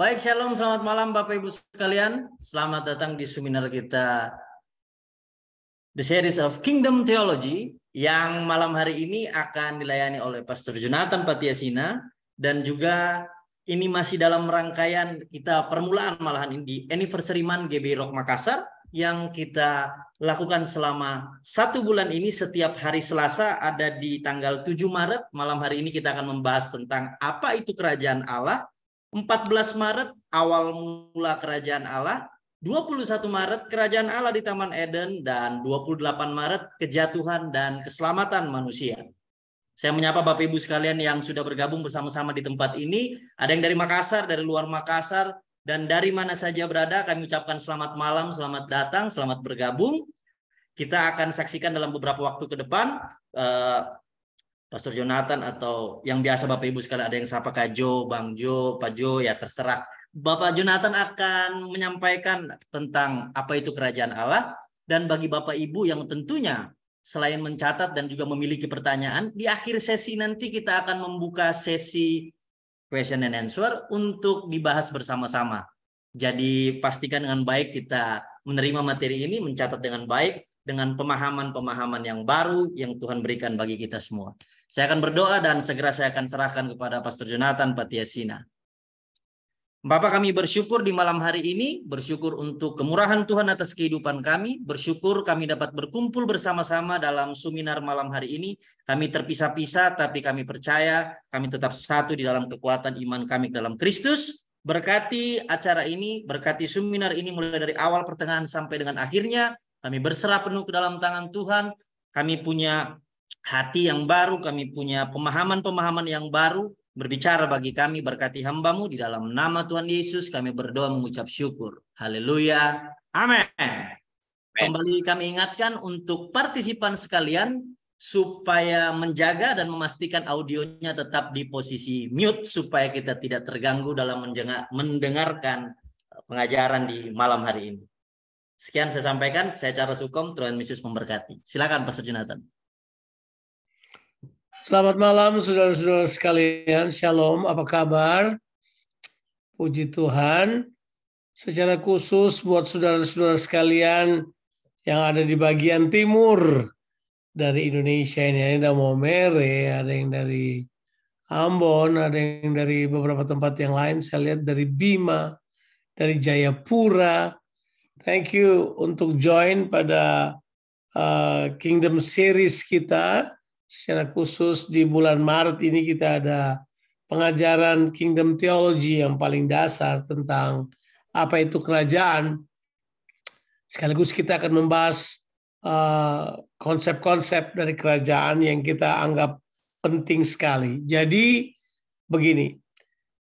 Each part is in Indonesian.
Baik, shalom, selamat malam Bapak Ibu sekalian. Selamat datang di seminar kita The Series of Kingdom Theology yang malam hari ini akan dilayani oleh Pastor Jonathan Patiasina dan juga ini masih dalam rangkaian kita permulaan malahan ini di anniversary man GB Rock Makassar yang kita lakukan selama satu bulan ini setiap hari Selasa ada di tanggal 7 Maret. Malam hari ini kita akan membahas tentang apa itu kerajaan Allah 14 Maret awal mula kerajaan Allah, 21 Maret kerajaan Allah di Taman Eden, dan 28 Maret kejatuhan dan keselamatan manusia. Saya menyapa Bapak Ibu sekalian yang sudah bergabung bersama-sama di tempat ini. Ada yang dari Makassar, dari luar Makassar, dan dari mana saja berada, kami ucapkan selamat malam, selamat datang, selamat bergabung. Kita akan saksikan dalam beberapa waktu ke depan eh, Pastor Jonathan atau yang biasa Bapak Ibu sekalian ada yang sapa Kak Jo, Bang Jo, Pak Jo ya terserah. Bapak Jonathan akan menyampaikan tentang apa itu kerajaan Allah dan bagi Bapak Ibu yang tentunya selain mencatat dan juga memiliki pertanyaan, di akhir sesi nanti kita akan membuka sesi question and answer untuk dibahas bersama-sama. Jadi pastikan dengan baik kita menerima materi ini, mencatat dengan baik dengan pemahaman-pemahaman yang baru yang Tuhan berikan bagi kita semua. Saya akan berdoa dan segera saya akan serahkan kepada Pastor Jonathan Patiasina. Bapak kami bersyukur di malam hari ini, bersyukur untuk kemurahan Tuhan atas kehidupan kami, bersyukur kami dapat berkumpul bersama-sama dalam seminar malam hari ini. Kami terpisah-pisah tapi kami percaya kami tetap satu di dalam kekuatan iman kami dalam Kristus. Berkati acara ini, berkati seminar ini mulai dari awal pertengahan sampai dengan akhirnya. Kami berserah penuh ke dalam tangan Tuhan. Kami punya hati yang baru, kami punya pemahaman-pemahaman yang baru. Berbicara bagi kami, berkati hambamu di dalam nama Tuhan Yesus, kami berdoa mengucap syukur. Haleluya. Amin. Kembali kami ingatkan untuk partisipan sekalian supaya menjaga dan memastikan audionya tetap di posisi mute supaya kita tidak terganggu dalam mendengarkan eh, pengajaran di malam hari ini. Sekian saya sampaikan, saya Charles Sukom, Tuhan Yesus memberkati. Silakan Pastor Jonathan. Selamat malam saudara-saudara sekalian. Shalom, apa kabar? Puji Tuhan. Secara khusus buat saudara-saudara sekalian yang ada di bagian timur dari Indonesia ini ada yang mere, ada yang dari Ambon, ada yang dari beberapa tempat yang lain. Saya lihat dari Bima, dari Jayapura. Thank you untuk join pada uh, Kingdom Series kita Secara khusus di bulan Maret ini kita ada pengajaran Kingdom Theology yang paling dasar tentang apa itu kerajaan. Sekaligus kita akan membahas eh, konsep-konsep uh, dari kerajaan yang kita anggap penting sekali. Jadi begini,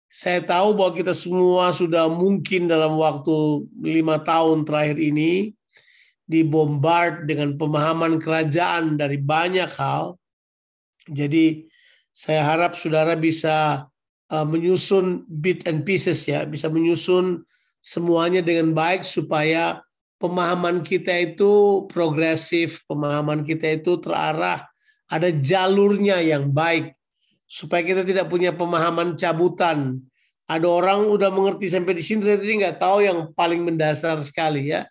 saya tahu bahwa kita semua sudah mungkin dalam waktu lima tahun terakhir ini dibombard dengan pemahaman kerajaan dari banyak hal, jadi saya harap saudara bisa eh, menyusun bit and pieces ya, bisa menyusun semuanya dengan baik supaya pemahaman kita itu progresif, pemahaman kita itu terarah, ada jalurnya yang baik supaya kita tidak punya pemahaman cabutan. Ada orang udah mengerti sampai di sini, tapi nggak tahu yang paling mendasar sekali ya.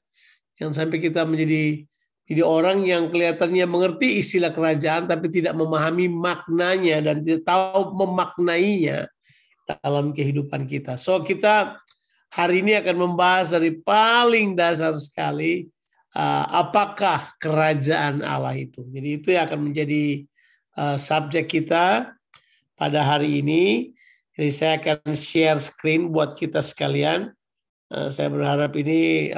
Yang sampai kita menjadi jadi orang yang kelihatannya mengerti istilah kerajaan tapi tidak memahami maknanya dan tidak tahu memaknainya dalam kehidupan kita. So kita hari ini akan membahas dari paling dasar sekali uh, apakah kerajaan Allah itu. Jadi itu yang akan menjadi uh, subjek kita pada hari ini. Jadi saya akan share screen buat kita sekalian. Uh, saya berharap ini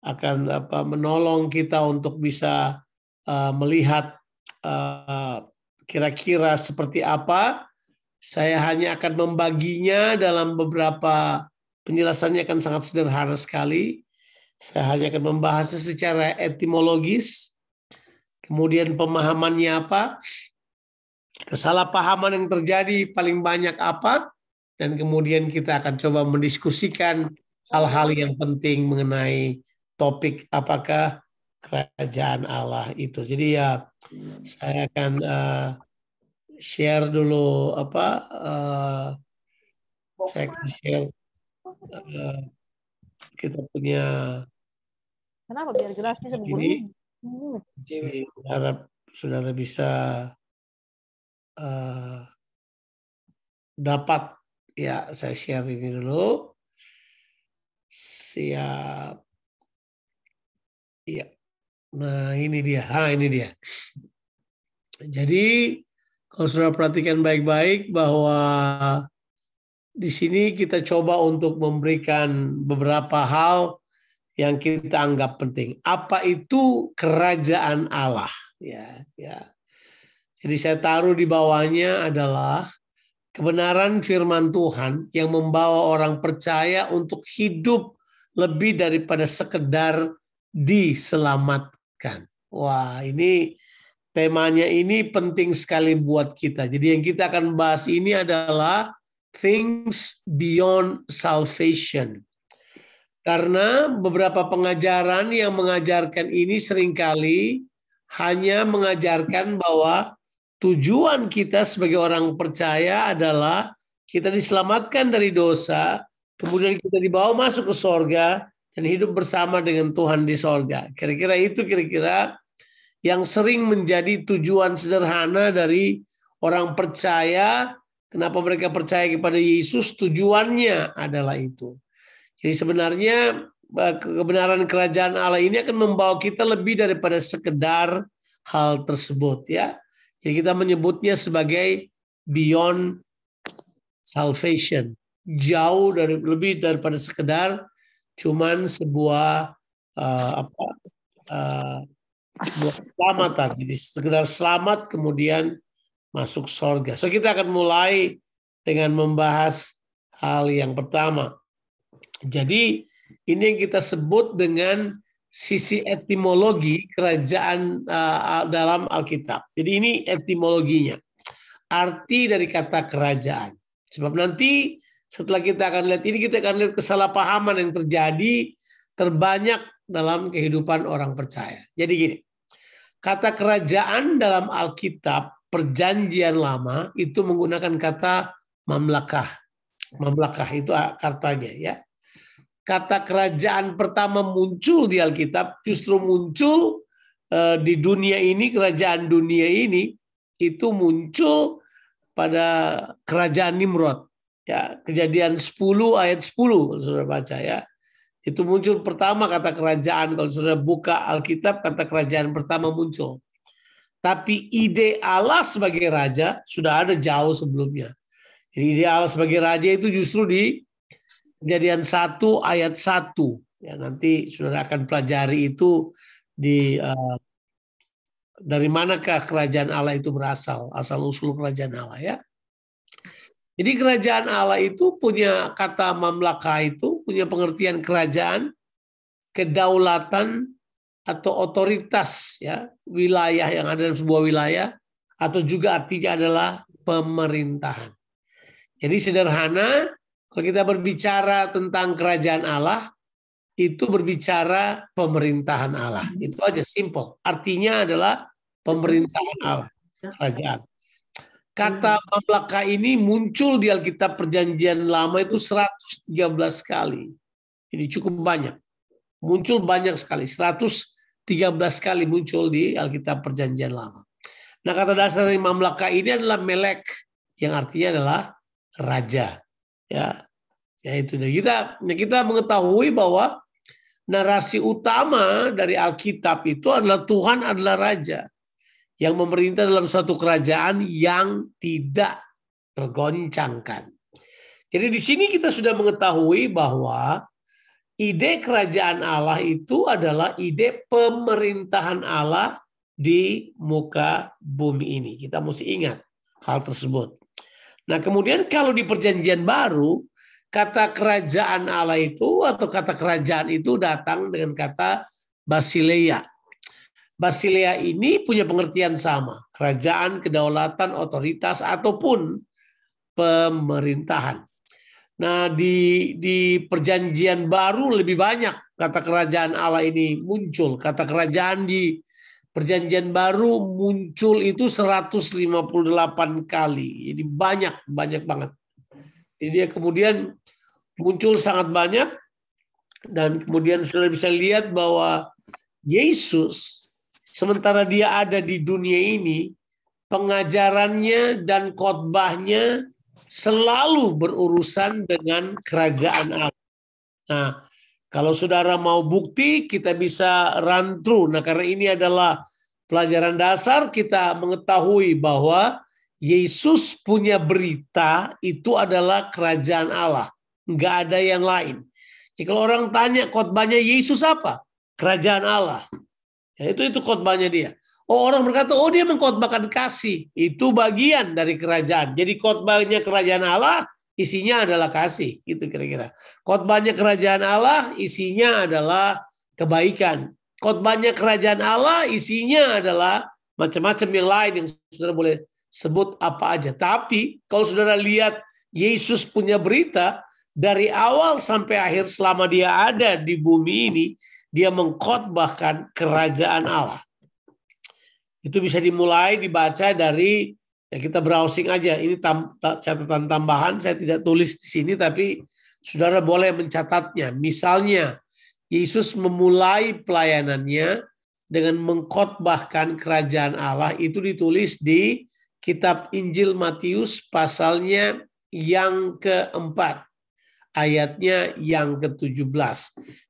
akan apa menolong kita untuk bisa uh, melihat eh, kira-kira uh, seperti apa. Saya hanya akan membaginya dalam beberapa penjelasannya akan sangat sederhana sekali. Saya hanya akan membahasnya secara etimologis, kemudian pemahamannya apa, kesalahpahaman yang terjadi paling banyak apa, dan kemudian kita akan coba mendiskusikan hal-hal yang penting mengenai topik apakah kerajaan Allah itu. Jadi ya saya akan uh, share dulu apa uh, saya akan share uh, kita punya kenapa biar jelas bisa begini jadi harap saudara bisa uh, dapat ya saya share ini dulu siap Iya. Nah, ini dia. Ah, ini dia. Jadi, kalau sudah perhatikan baik-baik bahwa di sini kita coba untuk memberikan beberapa hal yang kita anggap penting. Apa itu kerajaan Allah? Ya, ya. Jadi saya taruh di bawahnya adalah kebenaran firman Tuhan yang membawa orang percaya untuk hidup lebih daripada sekedar diselamatkan. Wah, ini temanya ini penting sekali buat kita. Jadi yang kita akan bahas ini adalah things beyond salvation. Karena beberapa pengajaran yang mengajarkan ini seringkali hanya mengajarkan bahwa tujuan kita sebagai orang percaya adalah kita diselamatkan dari dosa, kemudian kita dibawa masuk ke sorga, dan hidup bersama dengan Tuhan di sorga. Kira-kira itu kira-kira yang sering menjadi tujuan sederhana dari orang percaya. Kenapa mereka percaya kepada Yesus? Tujuannya adalah itu. Jadi sebenarnya eh, kebenaran kerajaan Allah ini akan membawa kita lebih daripada sekedar hal tersebut ya. Jadi kita menyebutnya sebagai beyond salvation, jauh dari lebih daripada sekedar cuman sebuah uh, apa uh, sebuah keselamatan. Jadi sekedar selamat kemudian masuk surga. So kita akan mulai dengan membahas hal yang pertama. Jadi ini yang kita sebut dengan sisi etimologi kerajaan uh, dalam Alkitab. Jadi ini etimologinya. Arti dari kata kerajaan. Sebab nanti setelah kita akan lihat ini, kita akan lihat kesalahpahaman yang terjadi terbanyak dalam kehidupan orang percaya. Jadi gini, kata kerajaan dalam Alkitab, perjanjian lama itu menggunakan kata mamlakah. Mamlakah itu kartanya ya. Kata kerajaan pertama muncul di Alkitab justru muncul eh, di dunia ini, kerajaan dunia ini itu muncul pada kerajaan Nimrod. Ya, kejadian 10 ayat 10 kalau sudah baca ya. Itu muncul pertama kata kerajaan kalau sudah buka Alkitab kata kerajaan pertama muncul. Tapi ide Allah sebagai raja sudah ada jauh sebelumnya. Jadi ide Allah sebagai raja itu justru di Kejadian 1 ayat 1. Ya, nanti sudah akan pelajari itu di eh, dari manakah kerajaan Allah itu berasal, asal usul kerajaan Allah ya. Jadi kerajaan Allah itu punya kata mamlaka itu punya pengertian kerajaan, kedaulatan atau otoritas ya, wilayah yang ada dalam sebuah wilayah atau juga artinya adalah pemerintahan. Jadi sederhana kalau kita berbicara tentang kerajaan Allah itu berbicara pemerintahan Allah. Itu aja simple. Artinya adalah pemerintahan Allah, kerajaan. Kata hmm. mamlaka ini muncul di Alkitab Perjanjian Lama itu 113 kali. Ini cukup banyak. Muncul banyak sekali. 113 kali muncul di Alkitab Perjanjian Lama. Nah kata dasar dari mamlaka ini adalah melek. Yang artinya adalah raja. Ya, ya itu. kita, kita mengetahui bahwa narasi utama dari Alkitab itu adalah Tuhan adalah raja yang memerintah dalam suatu kerajaan yang tidak tergoncangkan. Jadi di sini kita sudah mengetahui bahwa ide kerajaan Allah itu adalah ide pemerintahan Allah di muka bumi ini. Kita mesti ingat hal tersebut. Nah, kemudian kalau di perjanjian baru kata kerajaan Allah itu atau kata kerajaan itu datang dengan kata basileia Basilia ini punya pengertian sama, kerajaan, kedaulatan, otoritas ataupun pemerintahan. Nah, di di perjanjian baru lebih banyak kata kerajaan Allah ini muncul. Kata kerajaan di perjanjian baru muncul itu 158 kali. Jadi banyak, banyak banget. Jadi dia kemudian muncul sangat banyak dan kemudian sudah bisa lihat bahwa Yesus Sementara dia ada di dunia ini, pengajarannya dan khotbahnya selalu berurusan dengan kerajaan Allah. Nah, kalau saudara mau bukti, kita bisa run through. Nah, karena ini adalah pelajaran dasar, kita mengetahui bahwa Yesus punya berita itu adalah kerajaan Allah. Enggak ada yang lain. Jadi kalau orang tanya khotbahnya Yesus apa? Kerajaan Allah. Ya, itu itu khotbahnya dia. Oh orang berkata, oh dia mengkhotbahkan kasih. Itu bagian dari kerajaan. Jadi khotbahnya kerajaan Allah isinya adalah kasih. Itu kira-kira. Khotbahnya kerajaan Allah isinya adalah kebaikan. Khotbahnya kerajaan Allah isinya adalah macam-macam yang lain yang saudara boleh sebut apa aja. Tapi kalau saudara lihat Yesus punya berita dari awal sampai akhir selama dia ada di bumi ini, dia mengkhotbahkan kerajaan Allah. Itu bisa dimulai dibaca dari ya kita browsing aja. Ini tam, catatan tambahan saya tidak tulis di sini tapi saudara boleh mencatatnya. Misalnya Yesus memulai pelayanannya dengan mengkhotbahkan kerajaan Allah itu ditulis di kitab Injil Matius pasalnya yang keempat ayatnya yang ke-17.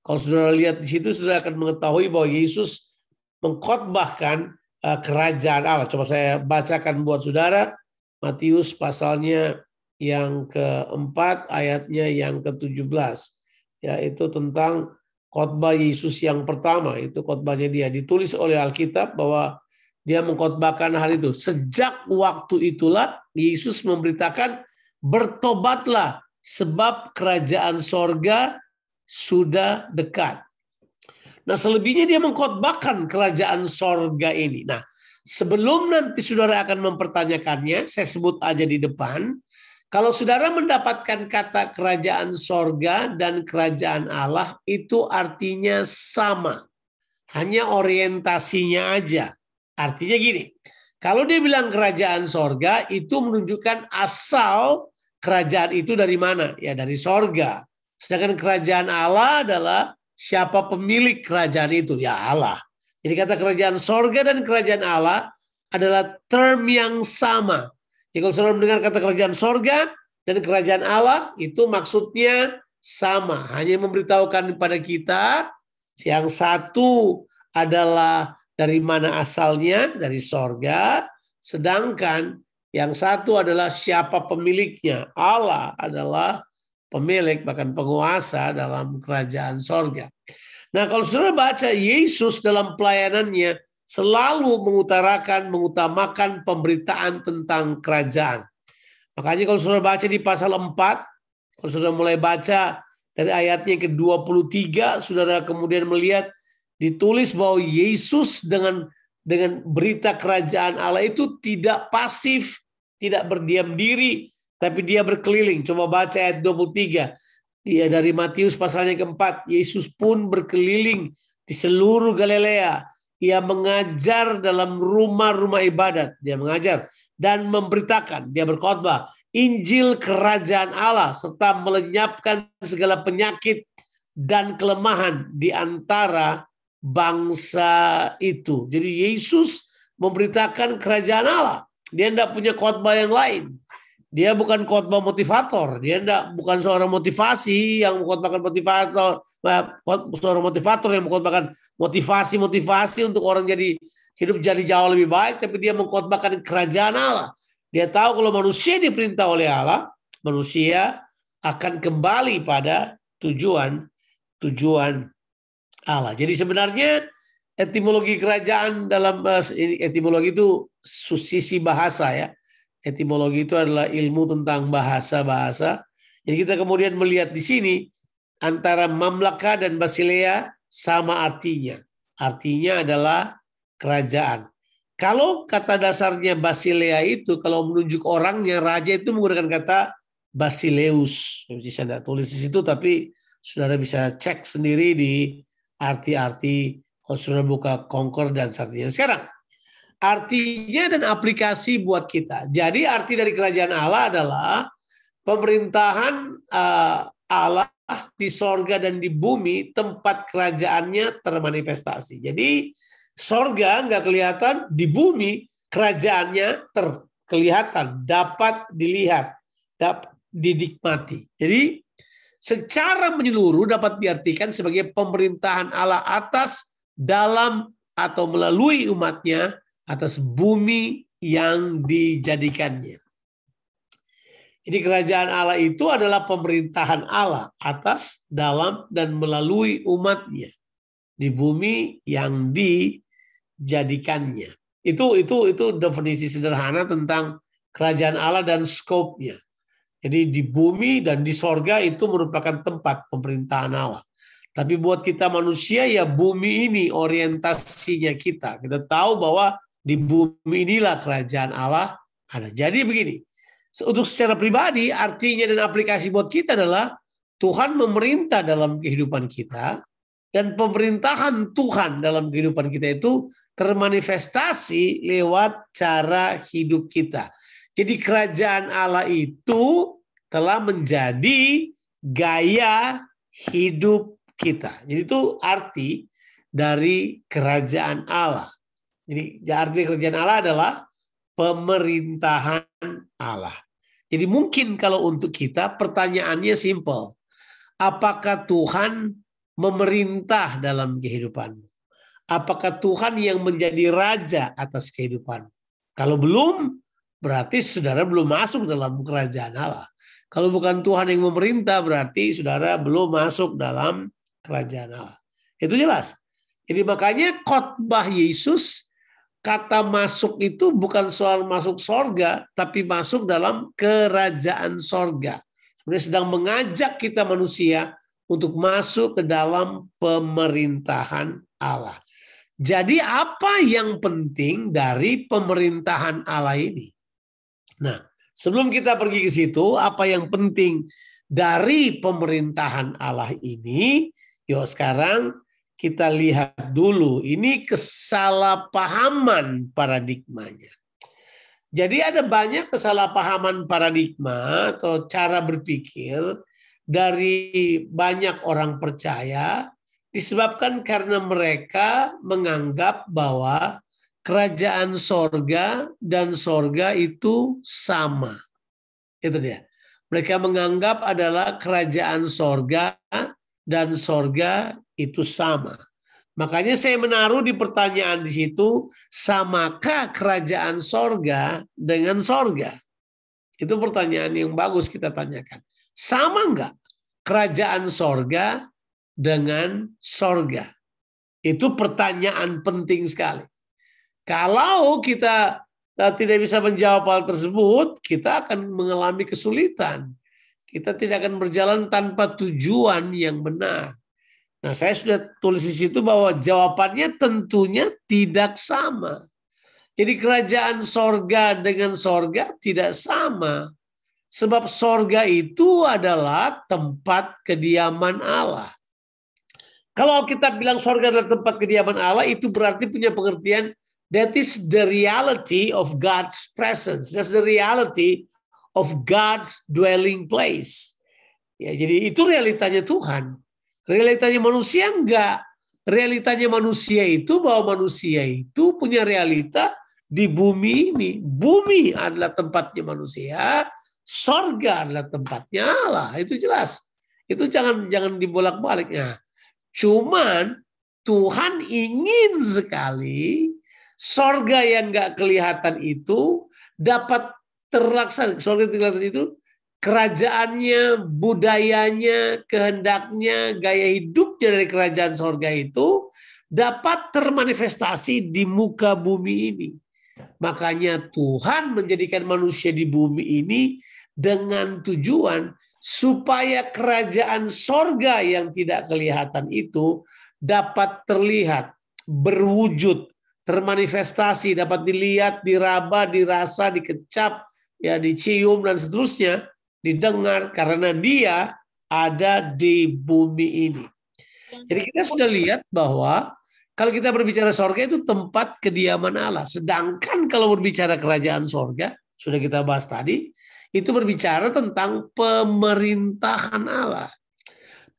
Kalau saudara lihat di situ, saudara akan mengetahui bahwa Yesus mengkhotbahkan eh, kerajaan Allah. Coba saya bacakan buat saudara. Matius pasalnya yang keempat, ayatnya yang ke-17. Yaitu tentang khotbah Yesus yang pertama. Itu khotbahnya dia. Ditulis oleh Alkitab bahwa dia mengkhotbahkan hal itu. Sejak waktu itulah Yesus memberitakan bertobatlah sebab kerajaan sorga sudah dekat. Nah selebihnya dia mengkotbahkan kerajaan sorga ini. Nah sebelum nanti saudara akan mempertanyakannya, saya sebut aja di depan. Kalau saudara mendapatkan kata kerajaan sorga dan kerajaan Allah, itu artinya sama. Hanya orientasinya aja. Artinya gini, kalau dia bilang kerajaan sorga, itu menunjukkan asal kerajaan itu dari mana? Ya dari sorga. Sedangkan kerajaan Allah adalah siapa pemilik kerajaan itu? Ya Allah. Jadi kata kerajaan sorga dan kerajaan Allah adalah term yang sama. Jadi ya, kalau saudara mendengar kata kerajaan sorga dan kerajaan Allah, itu maksudnya sama. Hanya memberitahukan kepada kita yang satu adalah dari mana asalnya, dari sorga, sedangkan yang satu adalah siapa pemiliknya. Allah adalah pemilik bahkan penguasa dalam kerajaan sorga. Nah kalau saudara baca Yesus dalam pelayanannya selalu mengutarakan, mengutamakan pemberitaan tentang kerajaan. Makanya kalau saudara baca di pasal 4, kalau saudara mulai baca dari ayatnya ke-23, saudara kemudian melihat ditulis bahwa Yesus dengan dengan berita kerajaan Allah itu tidak pasif, tidak berdiam diri, tapi dia berkeliling. Coba baca ayat 23. Dia iya, dari Matius pasalnya keempat, Yesus pun berkeliling di seluruh Galilea. Ia mengajar dalam rumah-rumah ibadat. Dia mengajar dan memberitakan. Dia berkhotbah. Injil kerajaan Allah serta melenyapkan segala penyakit dan kelemahan di antara bangsa itu. Jadi Yesus memberitakan kerajaan Allah. Dia tidak punya khotbah yang lain. Dia bukan khotbah motivator. Dia tidak bukan seorang motivasi yang mengkhotbahkan motivator, eh, seorang motivator yang mengkhotbahkan motivasi-motivasi untuk orang jadi hidup jadi jauh lebih baik. Tapi dia mengkhotbahkan kerajaan Allah. Dia tahu kalau manusia diperintah oleh Allah, manusia akan kembali pada tujuan tujuan Allah. Jadi sebenarnya etimologi kerajaan dalam etimologi itu sisi bahasa ya. Etimologi itu adalah ilmu tentang bahasa-bahasa. Jadi kita kemudian melihat di sini antara Mamlaka dan Basilea sama artinya. Artinya adalah kerajaan. Kalau kata dasarnya Basilea itu kalau menunjuk orangnya raja itu menggunakan kata Basileus. Saya tidak tulis di situ tapi saudara bisa cek sendiri di arti-arti Rasulullah buka Concord dan sertinya Sekarang, artinya dan aplikasi buat kita. Jadi arti dari kerajaan Allah adalah pemerintahan eh, Allah di sorga dan di bumi tempat kerajaannya termanifestasi. Jadi sorga nggak kelihatan, di bumi kerajaannya terkelihatan, dapat dilihat, dapat didikmati. Jadi secara menyeluruh dapat diartikan sebagai pemerintahan Allah atas, dalam, atau melalui umatnya atas bumi yang dijadikannya. Jadi kerajaan Allah itu adalah pemerintahan Allah atas, dalam, dan melalui umatnya di bumi yang dijadikannya. Itu itu itu definisi sederhana tentang kerajaan Allah dan skopnya. Jadi di bumi dan di sorga itu merupakan tempat pemerintahan Allah. Tapi buat kita manusia ya bumi ini orientasinya kita. Kita tahu bahwa di bumi inilah kerajaan Allah ada. Jadi begini, untuk secara pribadi artinya dan aplikasi buat kita adalah Tuhan memerintah dalam kehidupan kita dan pemerintahan Tuhan dalam kehidupan kita itu termanifestasi lewat cara hidup kita. Jadi kerajaan Allah itu telah menjadi gaya hidup kita. Jadi itu arti dari kerajaan Allah. Jadi ya, arti kerajaan Allah adalah pemerintahan Allah. Jadi mungkin kalau untuk kita pertanyaannya simple. Apakah Tuhan memerintah dalam kehidupanmu? Apakah Tuhan yang menjadi raja atas kehidupan? Kalau belum, berarti saudara belum masuk dalam kerajaan Allah. Kalau bukan Tuhan yang memerintah, berarti saudara belum masuk dalam kerajaan Allah. Itu jelas. Jadi makanya khotbah Yesus kata masuk itu bukan soal masuk sorga, tapi masuk dalam kerajaan sorga. Sebenarnya sedang mengajak kita manusia untuk masuk ke dalam pemerintahan Allah. Jadi apa yang penting dari pemerintahan Allah ini? Nah, sebelum kita pergi ke situ, apa yang penting dari pemerintahan Allah ini? Yo sekarang kita lihat dulu ini kesalahpahaman paradigmanya. Jadi ada banyak kesalahpahaman paradigma atau cara berpikir dari banyak orang percaya disebabkan karena mereka menganggap bahwa kerajaan sorga dan sorga itu sama. Itu dia. Mereka menganggap adalah kerajaan sorga dan sorga itu sama. Makanya saya menaruh di pertanyaan di situ, samakah kerajaan sorga dengan sorga? Itu pertanyaan yang bagus kita tanyakan. Sama enggak kerajaan sorga dengan sorga? Itu pertanyaan penting sekali. Kalau kita eh, tidak bisa menjawab hal tersebut, kita akan mengalami kesulitan. Kita tidak akan berjalan tanpa tujuan yang benar. Nah, saya sudah tulis di situ bahwa jawabannya tentunya tidak sama. Jadi kerajaan sorga dengan sorga tidak sama. Sebab sorga itu adalah tempat kediaman Allah. Kalau kita bilang sorga adalah tempat kediaman Allah, itu berarti punya pengertian That is the reality of God's presence. That's the reality of God's dwelling place. Ya, jadi itu realitanya Tuhan. Realitanya manusia enggak. Realitanya manusia itu bahwa manusia itu punya realita di bumi ini. Bumi adalah tempatnya manusia, sorga adalah tempatnya Allah. Itu jelas. Itu jangan jangan dibolak-baliknya. Cuman Tuhan ingin sekali sorga yang nggak kelihatan itu dapat terlaksana. Sorga yang terlaksana itu kerajaannya, budayanya, kehendaknya, gaya hidupnya dari kerajaan sorga itu dapat termanifestasi di muka bumi ini. Makanya Tuhan menjadikan manusia di bumi ini dengan tujuan supaya kerajaan sorga yang tidak kelihatan itu dapat terlihat, berwujud, termanifestasi, dapat dilihat, diraba, dirasa, dikecap, ya dicium dan seterusnya, didengar karena dia ada di bumi ini. Jadi kita sudah lihat bahwa kalau kita berbicara sorga itu tempat kediaman Allah. Sedangkan kalau berbicara kerajaan sorga, sudah kita bahas tadi, itu berbicara tentang pemerintahan Allah.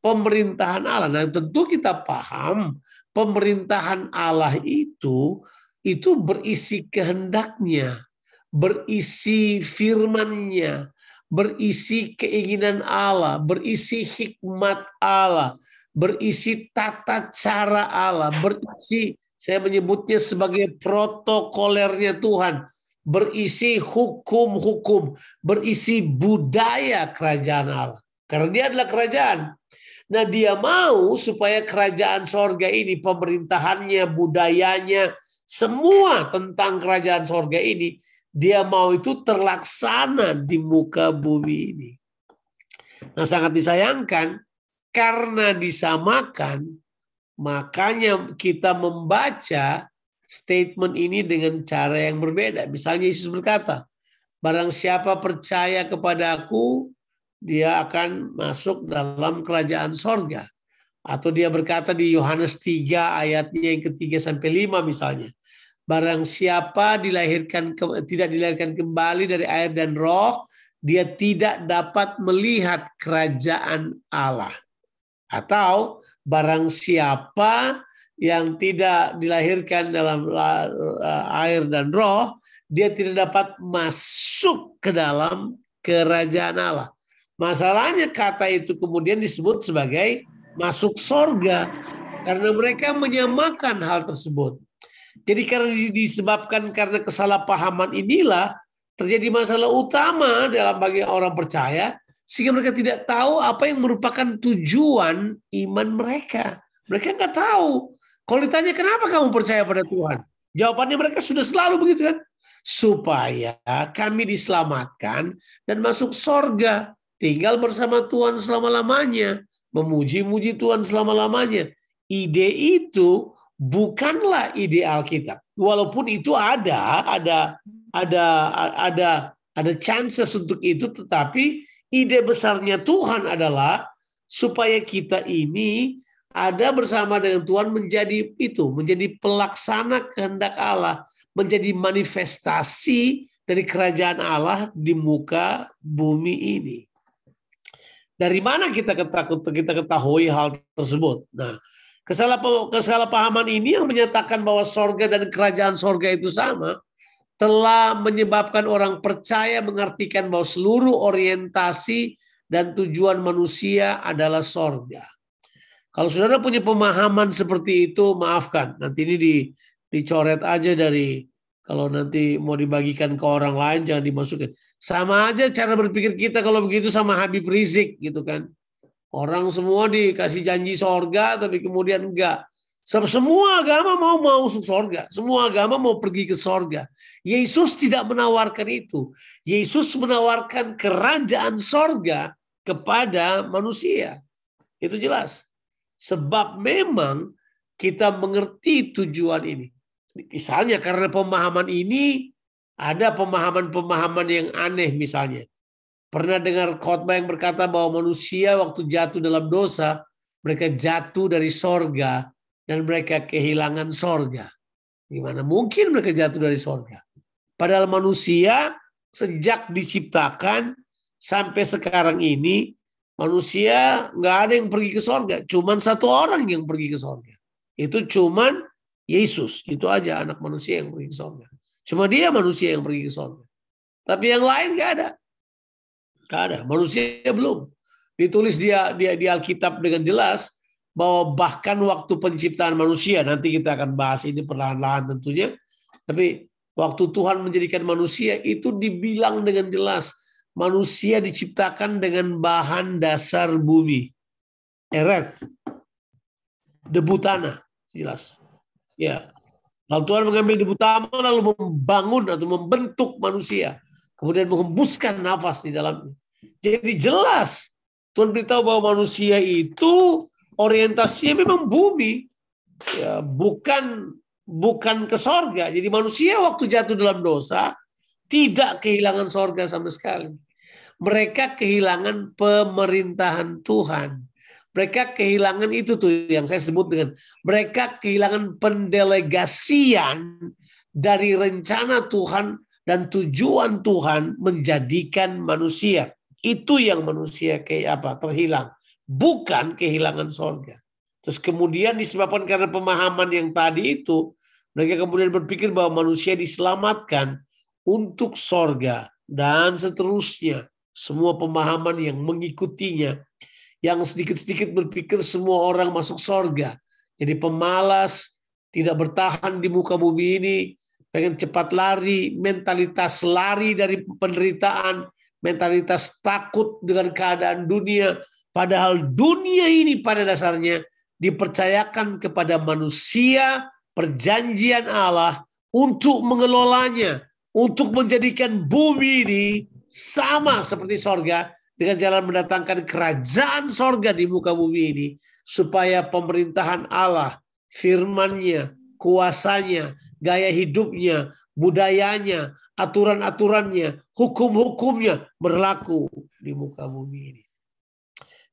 Pemerintahan Allah. Nah tentu kita paham pemerintahan Allah itu itu berisi kehendaknya, berisi firman-Nya, berisi keinginan Allah, berisi hikmat Allah, berisi tata cara Allah, berisi saya menyebutnya sebagai protokolernya Tuhan, berisi hukum-hukum, berisi budaya kerajaan Allah. Karena dia adalah kerajaan, Nah dia mau supaya kerajaan sorga ini, pemerintahannya, budayanya, semua tentang kerajaan sorga ini, dia mau itu terlaksana di muka bumi ini. Nah sangat disayangkan, karena disamakan, makanya kita membaca statement ini dengan cara yang berbeda. Misalnya Yesus berkata, Barang siapa percaya kepada aku, dia akan masuk dalam kerajaan sorga. Atau dia berkata di Yohanes 3 ayatnya yang ketiga sampai lima misalnya. Barang siapa dilahirkan tidak dilahirkan kembali dari air dan roh, dia tidak dapat melihat kerajaan Allah. Atau barang siapa yang tidak dilahirkan dalam air dan roh, dia tidak dapat masuk ke dalam kerajaan Allah. Masalahnya kata itu kemudian disebut sebagai masuk sorga karena mereka menyamakan hal tersebut. Jadi karena disebabkan karena kesalahpahaman inilah terjadi masalah utama dalam bagi orang percaya sehingga mereka tidak tahu apa yang merupakan tujuan iman mereka. Mereka nggak tahu. Kalau ditanya kenapa kamu percaya pada Tuhan, jawabannya mereka sudah selalu begitu kan? Supaya kami diselamatkan dan masuk sorga tinggal bersama Tuhan selama-lamanya, memuji-muji Tuhan selama-lamanya. Ide itu bukanlah ide Alkitab. Walaupun itu ada, ada ada ada ada chances untuk itu tetapi ide besarnya Tuhan adalah supaya kita ini ada bersama dengan Tuhan menjadi itu, menjadi pelaksana kehendak Allah, menjadi manifestasi dari kerajaan Allah di muka bumi ini. Dari mana kita ketahui, kita ketahui hal tersebut? Nah, kesalahpahaman ini yang menyatakan bahwa sorga dan kerajaan sorga itu sama telah menyebabkan orang percaya mengartikan bahwa seluruh orientasi dan tujuan manusia adalah sorga. Kalau saudara punya pemahaman seperti itu, maafkan. Nanti ini di, dicoret aja dari kalau nanti mau dibagikan ke orang lain jangan dimasukin. Sama aja cara berpikir kita kalau begitu sama Habib Rizik gitu kan. Orang semua dikasih janji sorga tapi kemudian enggak. Semua agama mau mau sorga. Semua agama mau pergi ke sorga. Yesus tidak menawarkan itu. Yesus menawarkan kerajaan sorga kepada manusia. Itu jelas. Sebab memang kita mengerti tujuan ini. Misalnya karena pemahaman ini ada pemahaman-pemahaman yang aneh misalnya. Pernah dengar khotbah yang berkata bahwa manusia waktu jatuh dalam dosa, mereka jatuh dari sorga dan mereka kehilangan sorga. Gimana mungkin mereka jatuh dari sorga? Padahal manusia sejak diciptakan sampai sekarang ini manusia nggak ada yang pergi ke sorga, cuman satu orang yang pergi ke sorga. Itu cuman Yesus. Itu aja anak manusia yang pergi ke sorga. Cuma dia manusia yang pergi ke sorga. Tapi yang lain gak ada. Gak ada. Manusia belum. Ditulis dia, di, di Alkitab dengan jelas bahwa bahkan waktu penciptaan manusia nanti kita akan bahas ini perlahan-lahan tentunya. Tapi waktu Tuhan menjadikan manusia itu dibilang dengan jelas manusia diciptakan dengan bahan dasar bumi. eret, Debu tanah. Jelas. Ya. Lalu Tuhan mengambil debu utama lalu membangun atau membentuk manusia. Kemudian menghembuskan nafas di dalamnya. Jadi jelas Tuhan beritahu bahwa manusia itu orientasinya memang bumi. Ya, bukan bukan ke sorga. Jadi manusia waktu jatuh dalam dosa tidak kehilangan sorga sama sekali. Mereka kehilangan pemerintahan Tuhan. Mereka kehilangan itu tuh yang saya sebut dengan mereka kehilangan pendelegasian dari rencana Tuhan dan tujuan Tuhan menjadikan manusia. Itu yang manusia kayak apa terhilang, bukan kehilangan sorga. Terus kemudian disebabkan karena pemahaman yang tadi itu, mereka kemudian berpikir bahwa manusia diselamatkan untuk sorga dan seterusnya. Semua pemahaman yang mengikutinya yang sedikit-sedikit berpikir semua orang masuk sorga. Jadi pemalas, tidak bertahan di muka bumi ini, pengen cepat lari, mentalitas lari dari penderitaan, mentalitas takut dengan keadaan dunia. Padahal dunia ini pada dasarnya dipercayakan kepada manusia perjanjian Allah untuk mengelolanya, untuk menjadikan bumi ini sama seperti sorga dengan jalan mendatangkan kerajaan sorga di muka bumi ini supaya pemerintahan Allah, firmannya, kuasanya, gaya hidupnya, budayanya, aturan-aturannya, hukum-hukumnya berlaku di muka bumi ini.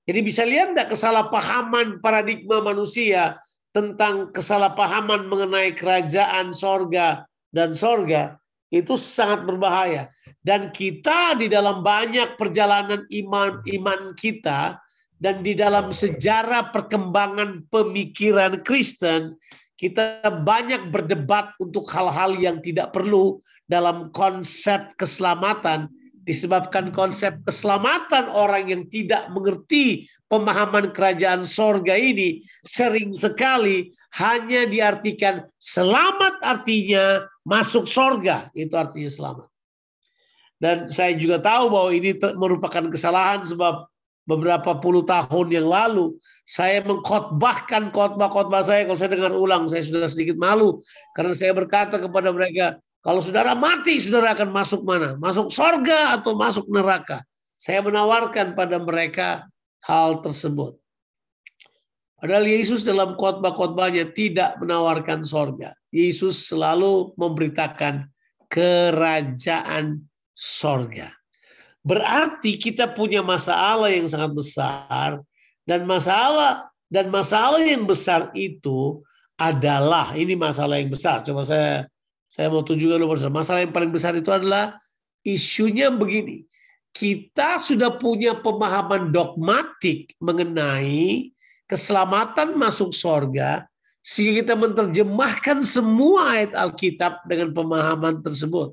Jadi bisa lihat tidak kesalahpahaman paradigma manusia tentang kesalahpahaman mengenai kerajaan sorga dan sorga itu sangat berbahaya. Dan kita di dalam banyak perjalanan iman iman kita dan di dalam sejarah perkembangan pemikiran Kristen, kita banyak berdebat untuk hal-hal yang tidak perlu dalam konsep keselamatan disebabkan konsep keselamatan orang yang tidak mengerti pemahaman kerajaan sorga ini sering sekali hanya diartikan selamat artinya masuk sorga itu artinya selamat. Dan saya juga tahu bahwa ini merupakan kesalahan sebab beberapa puluh tahun yang lalu saya mengkhotbahkan khotbah-khotbah saya kalau saya dengar ulang saya sudah sedikit malu karena saya berkata kepada mereka kalau saudara mati saudara akan masuk mana masuk sorga atau masuk neraka saya menawarkan pada mereka hal tersebut Padahal Yesus dalam khotbah-khotbahnya tidak menawarkan sorga. Yesus selalu memberitakan kerajaan sorga. Berarti kita punya masalah yang sangat besar dan masalah dan masalah yang besar itu adalah ini masalah yang besar. Coba saya saya mau tunjukkan dulu Masalah yang paling besar itu adalah isunya begini. Kita sudah punya pemahaman dogmatik mengenai keselamatan masuk sorga sehingga kita menerjemahkan semua ayat Alkitab dengan pemahaman tersebut.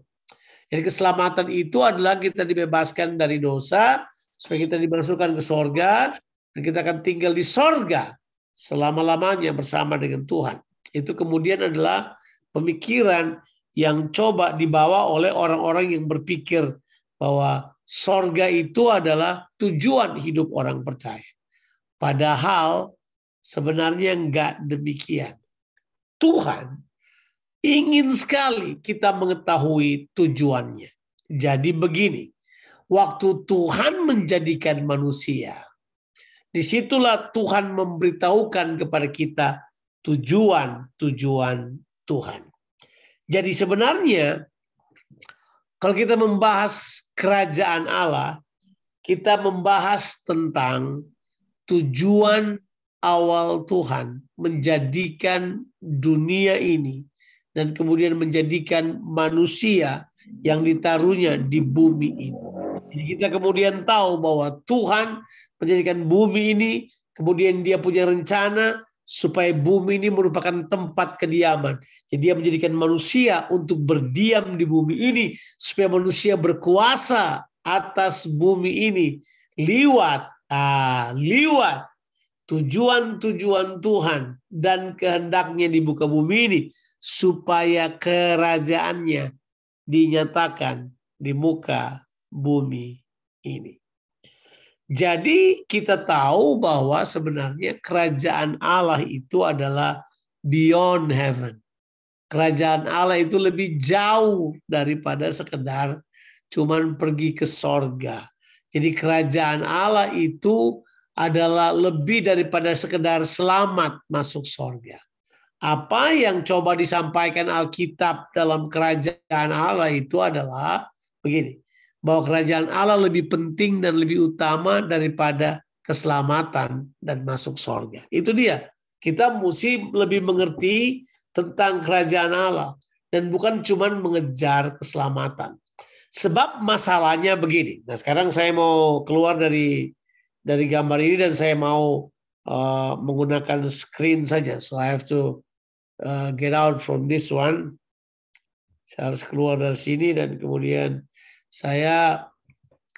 Jadi keselamatan itu adalah kita dibebaskan dari dosa, supaya kita dimasukkan ke sorga, dan kita akan tinggal di sorga selama-lamanya bersama dengan Tuhan. Itu kemudian adalah pemikiran yang coba dibawa oleh orang-orang yang berpikir bahwa sorga itu adalah tujuan hidup orang percaya. Padahal Sebenarnya enggak demikian. Tuhan ingin sekali kita mengetahui tujuannya. Jadi begini, waktu Tuhan menjadikan manusia, disitulah Tuhan memberitahukan kepada kita tujuan-tujuan Tuhan. Jadi sebenarnya kalau kita membahas kerajaan Allah, kita membahas tentang tujuan awal Tuhan menjadikan dunia ini dan kemudian menjadikan manusia yang ditaruhnya di bumi ini. Jadi kita kemudian tahu bahwa Tuhan menjadikan bumi ini, kemudian dia punya rencana supaya bumi ini merupakan tempat kediaman. Jadi dia menjadikan manusia untuk berdiam di bumi ini supaya manusia berkuasa atas bumi ini liwat ah liwat tujuan-tujuan Tuhan dan kehendaknya di muka bumi ini supaya kerajaannya dinyatakan di muka bumi ini. Jadi kita tahu bahwa sebenarnya kerajaan Allah itu adalah beyond heaven. Kerajaan Allah itu lebih jauh daripada sekedar cuman pergi ke sorga. Jadi kerajaan Allah itu adalah lebih daripada sekedar selamat masuk sorga. Apa yang coba disampaikan Alkitab dalam kerajaan Allah itu adalah begini, bahwa kerajaan Allah lebih penting dan lebih utama daripada keselamatan dan masuk sorga. Itu dia. Kita mesti lebih mengerti tentang kerajaan Allah dan bukan cuma mengejar keselamatan. Sebab masalahnya begini. Nah, sekarang saya mau keluar dari dari gambar ini dan saya mau uh, menggunakan screen saja. So I have to uh, get out from this one. Saya harus keluar dari sini dan kemudian saya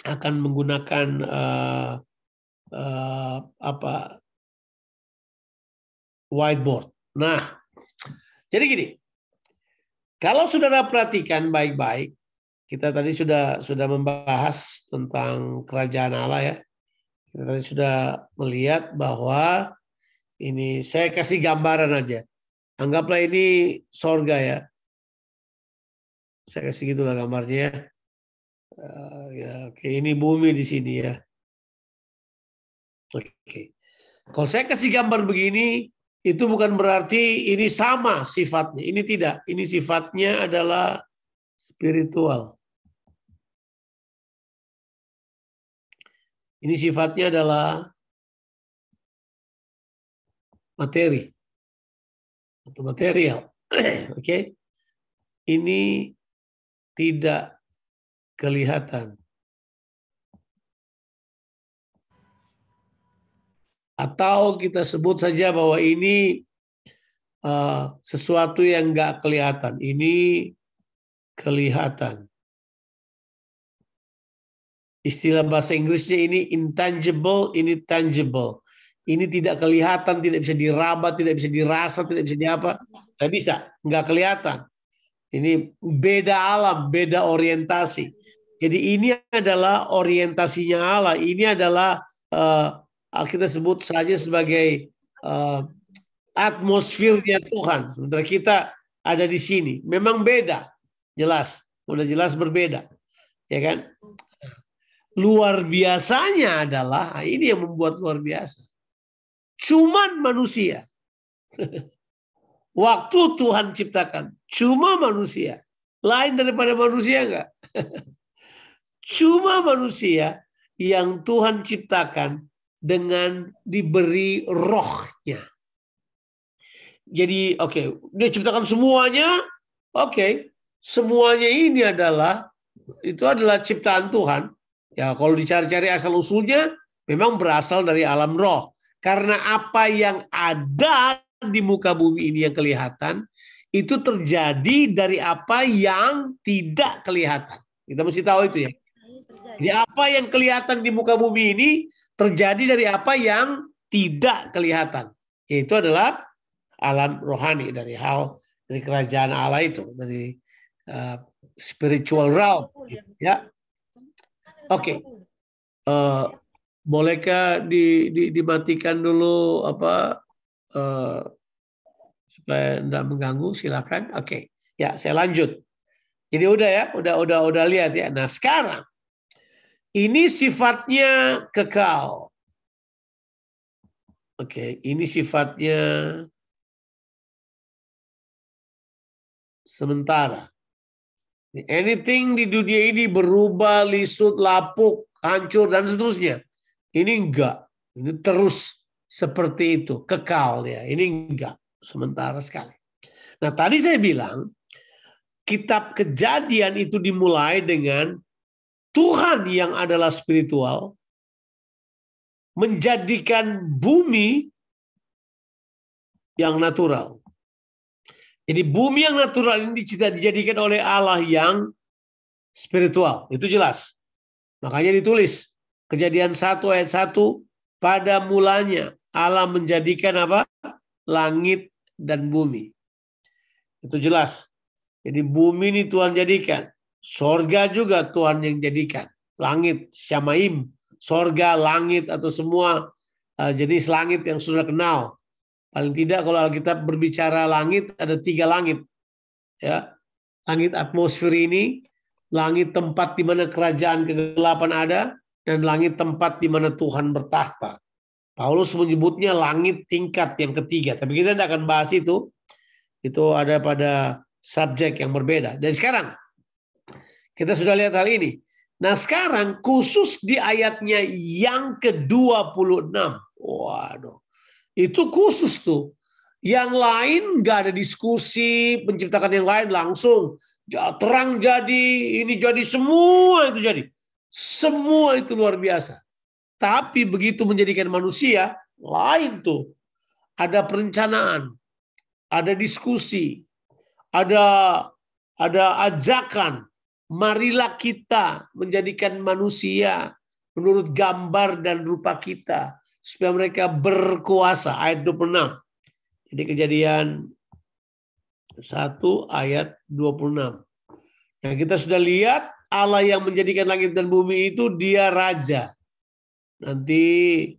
akan menggunakan uh, uh, apa whiteboard. Nah, jadi gini, kalau saudara perhatikan baik-baik, kita tadi sudah sudah membahas tentang kerajaan Allah ya. Kita sudah melihat bahwa ini saya kasih gambaran aja. Anggaplah ini sorga ya. Saya kasih gitulah gambarnya ya. Eh, ya. oke, ini bumi di sini ya. Oke. Kalau saya kasih gambar begini, itu bukan berarti ini sama sifatnya. Ini tidak. Ini sifatnya adalah spiritual. Ini sifatnya adalah materi atau material. Oke. Okay? Ini tidak kelihatan. Atau kita sebut saja bahwa ini eh, sesuatu yang nggak kelihatan. Ini kelihatan istilah bahasa Inggrisnya ini intangible, ini tangible. Ini tidak kelihatan, tidak bisa diraba, tidak bisa dirasa, tidak bisa diapa. Tidak bisa, nggak kelihatan. Ini beda alam, beda orientasi. Jadi ini adalah orientasinya Allah. Ini adalah uh, kita sebut saja sebagai uh, atmosfernya Tuhan. Sementara kita ada di sini. Memang beda, jelas. sudah jelas berbeda. Ya kan? luar biasanya adalah ah, ini yang membuat luar biasa. Cuman manusia. Waktu Tuhan ciptakan, cuma manusia. Lain daripada manusia enggak? cuma manusia yang Tuhan ciptakan dengan diberi rohnya. Jadi oke, okay, dia ciptakan semuanya, oke. Okay, semuanya ini adalah itu adalah ciptaan Tuhan, Ya, kalau dicari-cari asal usulnya memang berasal dari alam roh. Karena apa yang ada di muka bumi ini yang kelihatan itu terjadi dari apa yang tidak kelihatan. Kita mesti tahu itu ya. Jadi apa yang kelihatan di muka bumi ini terjadi dari apa yang tidak kelihatan. Yaitu adalah alam rohani dari hal dari kerajaan Allah itu dari uh, spiritual realm iya. ya Oke. Okay. Uh, eh, bolehkah di, di, dibatikan dulu apa uh, supaya tidak mengganggu? Silakan. Oke. Okay. Ya, saya lanjut. Jadi udah ya, udah udah udah lihat ya. Nah sekarang ini sifatnya kekal. Oke, ini sifatnya sementara. Anything di dunia ini berubah, lisut, lapuk, hancur, dan seterusnya. Ini enggak. Ini terus seperti itu, kekal ya. Ini enggak, sementara sekali. Nah tadi saya bilang, kitab kejadian itu dimulai dengan Tuhan yang adalah spiritual, menjadikan bumi yang natural. Jadi bumi yang natural ini tidak dijadikan oleh Allah yang spiritual. Itu jelas. Makanya ditulis Kejadian 1 ayat 1 pada mulanya Allah menjadikan apa? langit dan bumi. Itu jelas. Jadi bumi ini Tuhan jadikan. Sorga juga Tuhan yang jadikan. Langit, syamaim, sorga, langit, atau semua eh, jenis langit yang sudah kenal. Paling tidak kalau Alkitab berbicara langit ada tiga langit. Ya. Langit atmosfer ini, langit tempat di mana kerajaan kegelapan ada dan langit tempat di mana Tuhan bertahta. Paulus menyebutnya langit tingkat yang ketiga, tapi kita tidak akan bahas itu. Itu ada pada subjek yang berbeda. Dan sekarang kita sudah lihat hal ini. Nah sekarang khusus di ayatnya yang ke-26. Waduh. Itu khusus tuh. Yang lain nggak ada diskusi, menciptakan yang lain langsung. Terang jadi, ini jadi, semua itu jadi. Semua itu luar biasa. Tapi begitu menjadikan manusia, lain tuh. Ada perencanaan, ada diskusi, ada ada ajakan, marilah kita menjadikan manusia menurut gambar dan rupa kita supaya mereka berkuasa ayat 26. Jadi kejadian 1 ayat 26. Nah, kita sudah lihat Allah yang menjadikan langit dan bumi itu dia raja. Nanti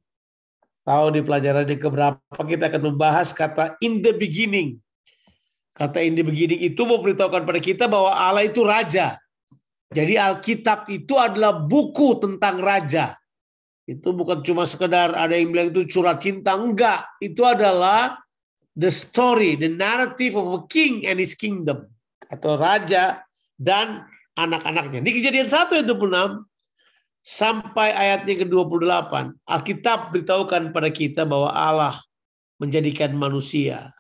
tahu di pelajaran yang keberapa kita akan membahas kata in the beginning. Kata in the beginning itu memberitahukan pada kita bahwa Allah itu raja. Jadi Alkitab itu adalah buku tentang raja. Itu bukan cuma sekedar ada yang bilang itu curah cinta, enggak. Itu adalah the story, the narrative of a king and his kingdom. Atau raja dan anak-anaknya. Di kejadian 1 ayat 26 sampai ayatnya ke-28, Alkitab beritahukan pada kita bahwa Allah menjadikan manusia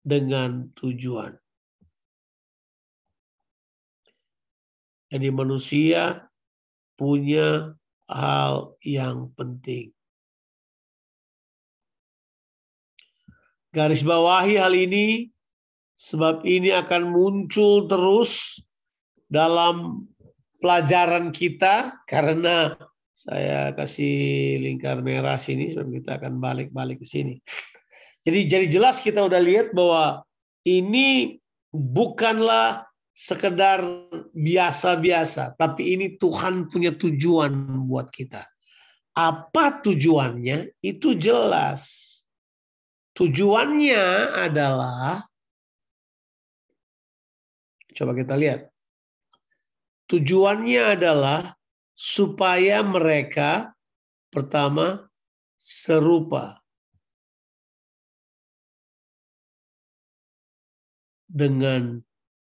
dengan tujuan. Jadi manusia punya hal yang penting. Garis bawahi hal ini, sebab ini akan muncul terus dalam pelajaran kita, karena saya kasih lingkar merah sini, sebab kita akan balik-balik ke sini. Jadi, jadi jelas kita udah lihat bahwa ini bukanlah sekedar biasa-biasa, tapi ini Tuhan punya tujuan buat kita. Apa tujuannya? Itu jelas. Tujuannya adalah Coba kita lihat. Tujuannya adalah supaya mereka pertama serupa dengan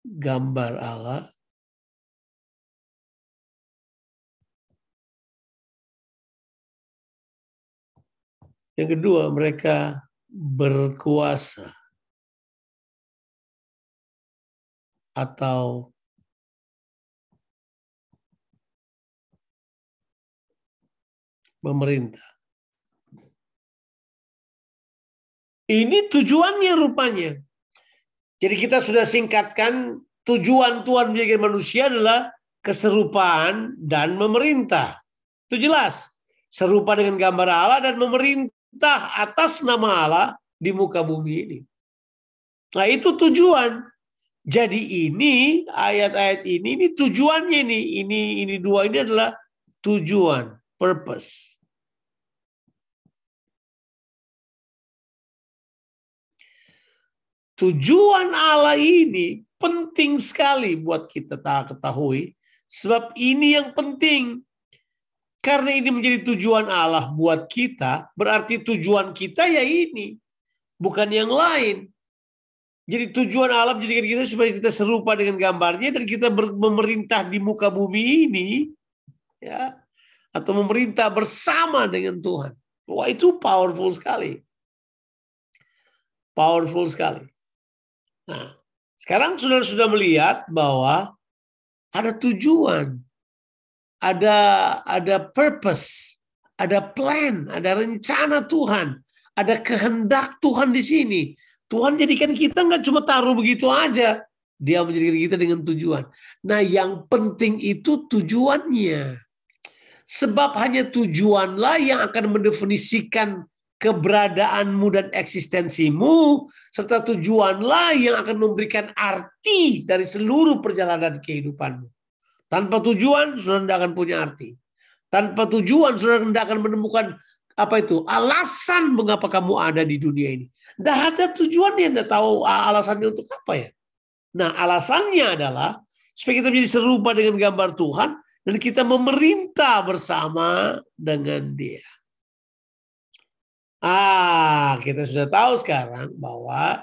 gambar Allah Yang kedua, mereka berkuasa atau pemerintah. Ini tujuannya rupanya. Jadi kita sudah singkatkan tujuan Tuhan menjadi manusia adalah keserupaan dan memerintah. Itu jelas. Serupa dengan gambar Allah dan memerintah atas nama Allah di muka bumi ini. Nah itu tujuan. Jadi ini ayat-ayat ini ini tujuannya ini ini ini dua ini adalah tujuan purpose. Tujuan Allah ini penting sekali buat kita tak ketahui. Sebab ini yang penting. Karena ini menjadi tujuan Allah buat kita, berarti tujuan kita ya ini. Bukan yang lain. Jadi tujuan Allah menjadikan kita supaya kita serupa dengan gambarnya dan kita memerintah di muka bumi ini. ya Atau memerintah bersama dengan Tuhan. Wah itu powerful sekali. Powerful sekali. Nah, sekarang sudah sudah melihat bahwa ada tujuan, ada ada purpose, ada plan, ada rencana Tuhan, ada kehendak Tuhan di sini. Tuhan jadikan kita nggak cuma taruh begitu aja. Dia menjadikan kita dengan tujuan. Nah yang penting itu tujuannya. Sebab hanya tujuanlah yang akan mendefinisikan keberadaanmu dan eksistensimu serta tujuanlah yang akan memberikan arti dari seluruh perjalanan kehidupanmu. Tanpa tujuan sudah tidak akan punya arti. Tanpa tujuan sudah tidak akan menemukan apa itu alasan mengapa kamu ada di dunia ini. Tidak ada tujuan yang tidak tahu alasannya untuk apa ya. Nah alasannya adalah supaya kita menjadi serupa dengan gambar Tuhan dan kita memerintah bersama dengan Dia. Ah, kita sudah tahu sekarang bahwa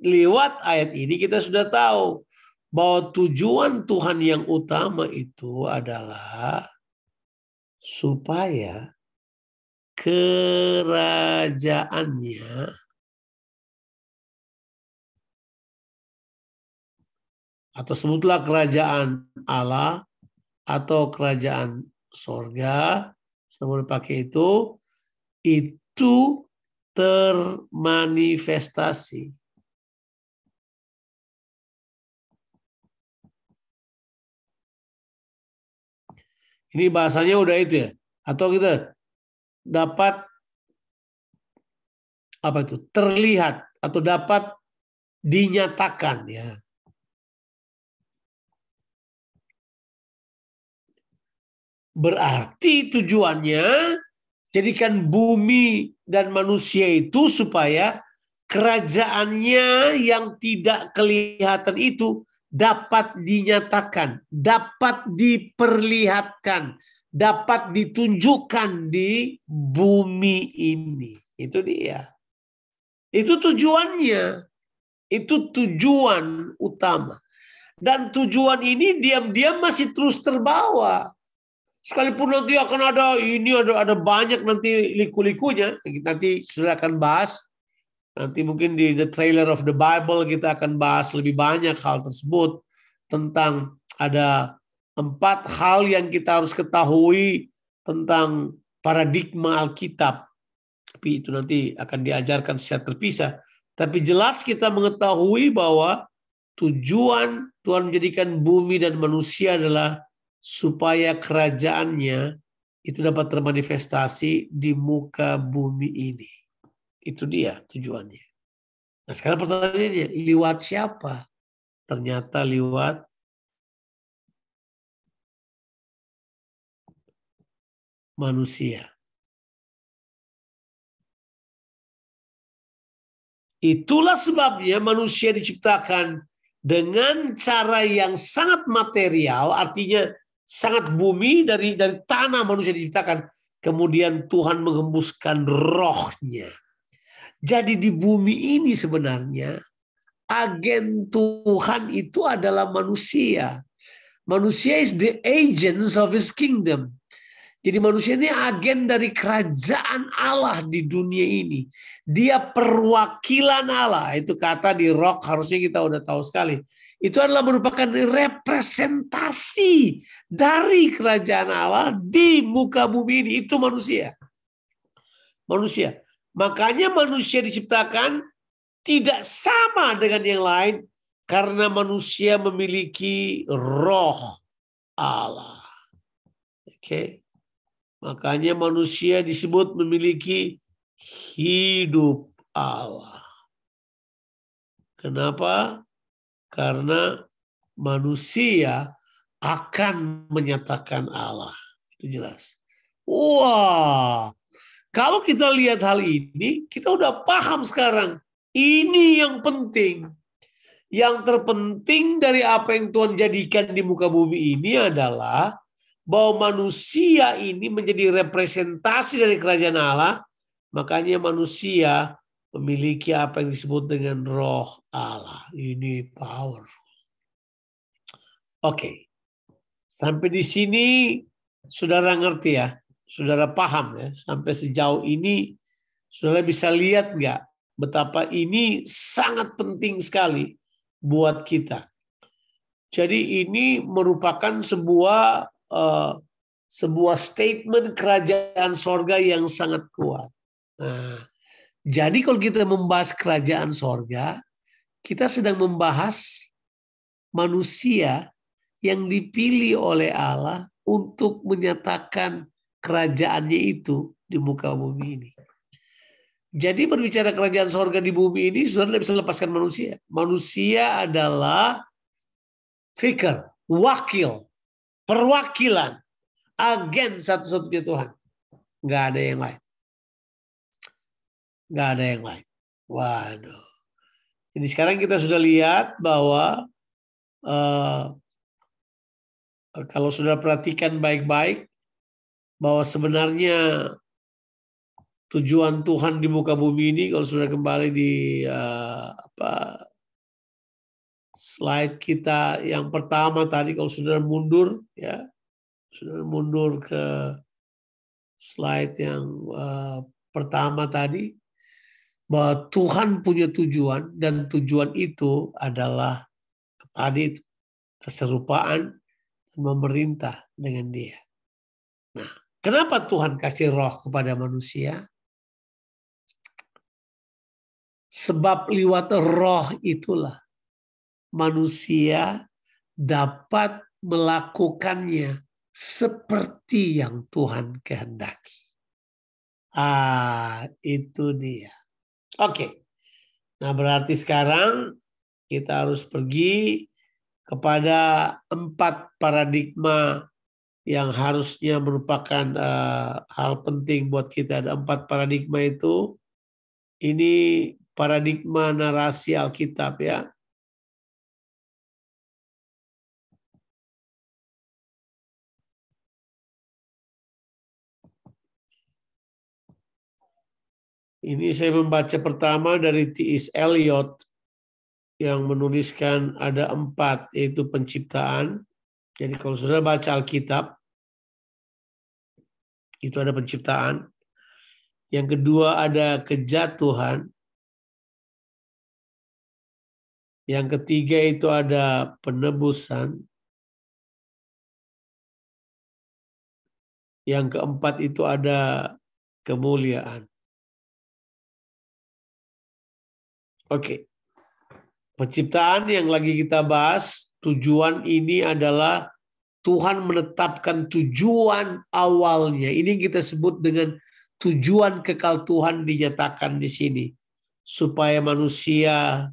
lewat ayat ini kita sudah tahu bahwa tujuan Tuhan yang utama itu adalah supaya kerajaannya atau sebutlah kerajaan Allah atau kerajaan sorga, sebelum pakai itu, itu itu termanifestasi. Ini bahasanya udah itu ya. Atau kita dapat apa itu? terlihat atau dapat dinyatakan ya. Berarti tujuannya Jadikan bumi dan manusia itu supaya kerajaannya yang tidak kelihatan itu dapat dinyatakan, dapat diperlihatkan, dapat ditunjukkan di bumi ini. Itu dia. Itu tujuannya. Itu tujuan utama. Dan tujuan ini diam-diam masih terus terbawa. Sekalipun nanti akan ada ini ada ada banyak nanti liku-likunya nanti sudah akan bahas nanti mungkin di the trailer of the Bible kita akan bahas lebih banyak hal tersebut tentang ada empat hal yang kita harus ketahui tentang paradigma Alkitab. Tapi itu nanti akan diajarkan secara terpisah. Tapi jelas kita mengetahui bahwa tujuan Tuhan menjadikan bumi dan manusia adalah supaya kerajaannya itu dapat termanifestasi di muka bumi ini. Itu dia tujuannya. Nah sekarang pertanyaannya, liwat siapa? Ternyata liwat manusia. Itulah sebabnya manusia diciptakan dengan cara yang sangat material, artinya sangat bumi dari dari tanah manusia diciptakan kemudian Tuhan mengembuskan rohnya jadi di bumi ini sebenarnya agen Tuhan itu adalah manusia manusia is the agents of his kingdom jadi manusia ini agen dari kerajaan Allah di dunia ini. Dia perwakilan Allah. Itu kata di rock harusnya kita udah tahu sekali itu adalah merupakan representasi dari kerajaan Allah di muka bumi ini itu manusia. Manusia. Makanya manusia diciptakan tidak sama dengan yang lain karena manusia memiliki roh Allah. Oke. Okay? Makanya manusia disebut memiliki hidup Allah. Kenapa? karena manusia akan menyatakan Allah. Itu jelas. Wah, kalau kita lihat hal ini, kita udah paham sekarang. Ini yang penting. Yang terpenting dari apa yang Tuhan jadikan di muka bumi ini adalah bahwa manusia ini menjadi representasi dari kerajaan Allah. Makanya manusia memiliki apa yang disebut dengan roh Allah. Ini powerful. Oke. Okay. Sampai di sini saudara ngerti ya. Saudara paham ya. Sampai sejauh ini saudara bisa lihat nggak betapa ini sangat penting sekali buat kita. Jadi ini merupakan sebuah uh, sebuah statement kerajaan sorga yang sangat kuat. Nah, jadi kalau kita membahas kerajaan sorga, kita sedang membahas manusia yang dipilih oleh Allah untuk menyatakan kerajaannya itu di muka bumi ini. Jadi berbicara kerajaan sorga di bumi ini, saudara tidak bisa lepaskan manusia. Manusia adalah figure, wakil, perwakilan, agen satu-satunya Tuhan. Nggak ada yang lain nggak ada yang lain. Waduh. Jadi sekarang kita sudah lihat bahwa uh, kalau sudah perhatikan baik-baik bahwa sebenarnya tujuan Tuhan di muka bumi ini kalau sudah kembali di uh, apa slide kita yang pertama tadi kalau sudah mundur ya sudah mundur ke slide yang uh, pertama tadi bahwa Tuhan punya tujuan dan tujuan itu adalah tadi itu, keserupaan memerintah dengan dia. Nah, kenapa Tuhan kasih roh kepada manusia? Sebab lewat roh itulah manusia dapat melakukannya seperti yang Tuhan kehendaki. Ah, itu dia Oke. Nah, berarti sekarang kita harus pergi kepada empat paradigma yang harusnya merupakan uh, hal penting buat kita. Ada empat paradigma itu. Ini paradigma narasi Alkitab ya. Ini saya membaca pertama dari T.S. Eliot yang menuliskan ada empat, yaitu penciptaan. Jadi kalau sudah baca Alkitab, itu ada penciptaan. Yang kedua ada kejatuhan. Yang ketiga itu ada penebusan. Yang keempat itu ada kemuliaan. Oke. Penciptaan yang lagi kita bahas, tujuan ini adalah Tuhan menetapkan tujuan awalnya. Ini kita sebut dengan tujuan kekal Tuhan dinyatakan di sini. Supaya manusia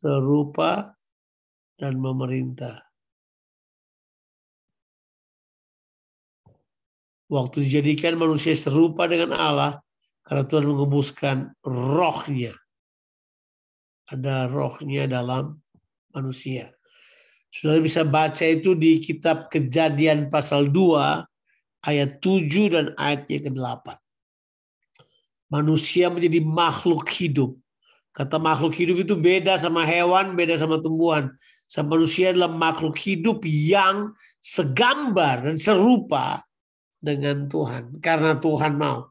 serupa dan memerintah. Waktu dijadikan manusia serupa dengan Allah, karena Tuhan mengembuskan rohnya ada rohnya dalam manusia. Saudara bisa baca itu di kitab kejadian pasal 2 ayat 7 dan ayatnya ke-8. Manusia menjadi makhluk hidup. Kata makhluk hidup itu beda sama hewan, beda sama tumbuhan. Sama manusia adalah makhluk hidup yang segambar dan serupa dengan Tuhan. Karena Tuhan mau.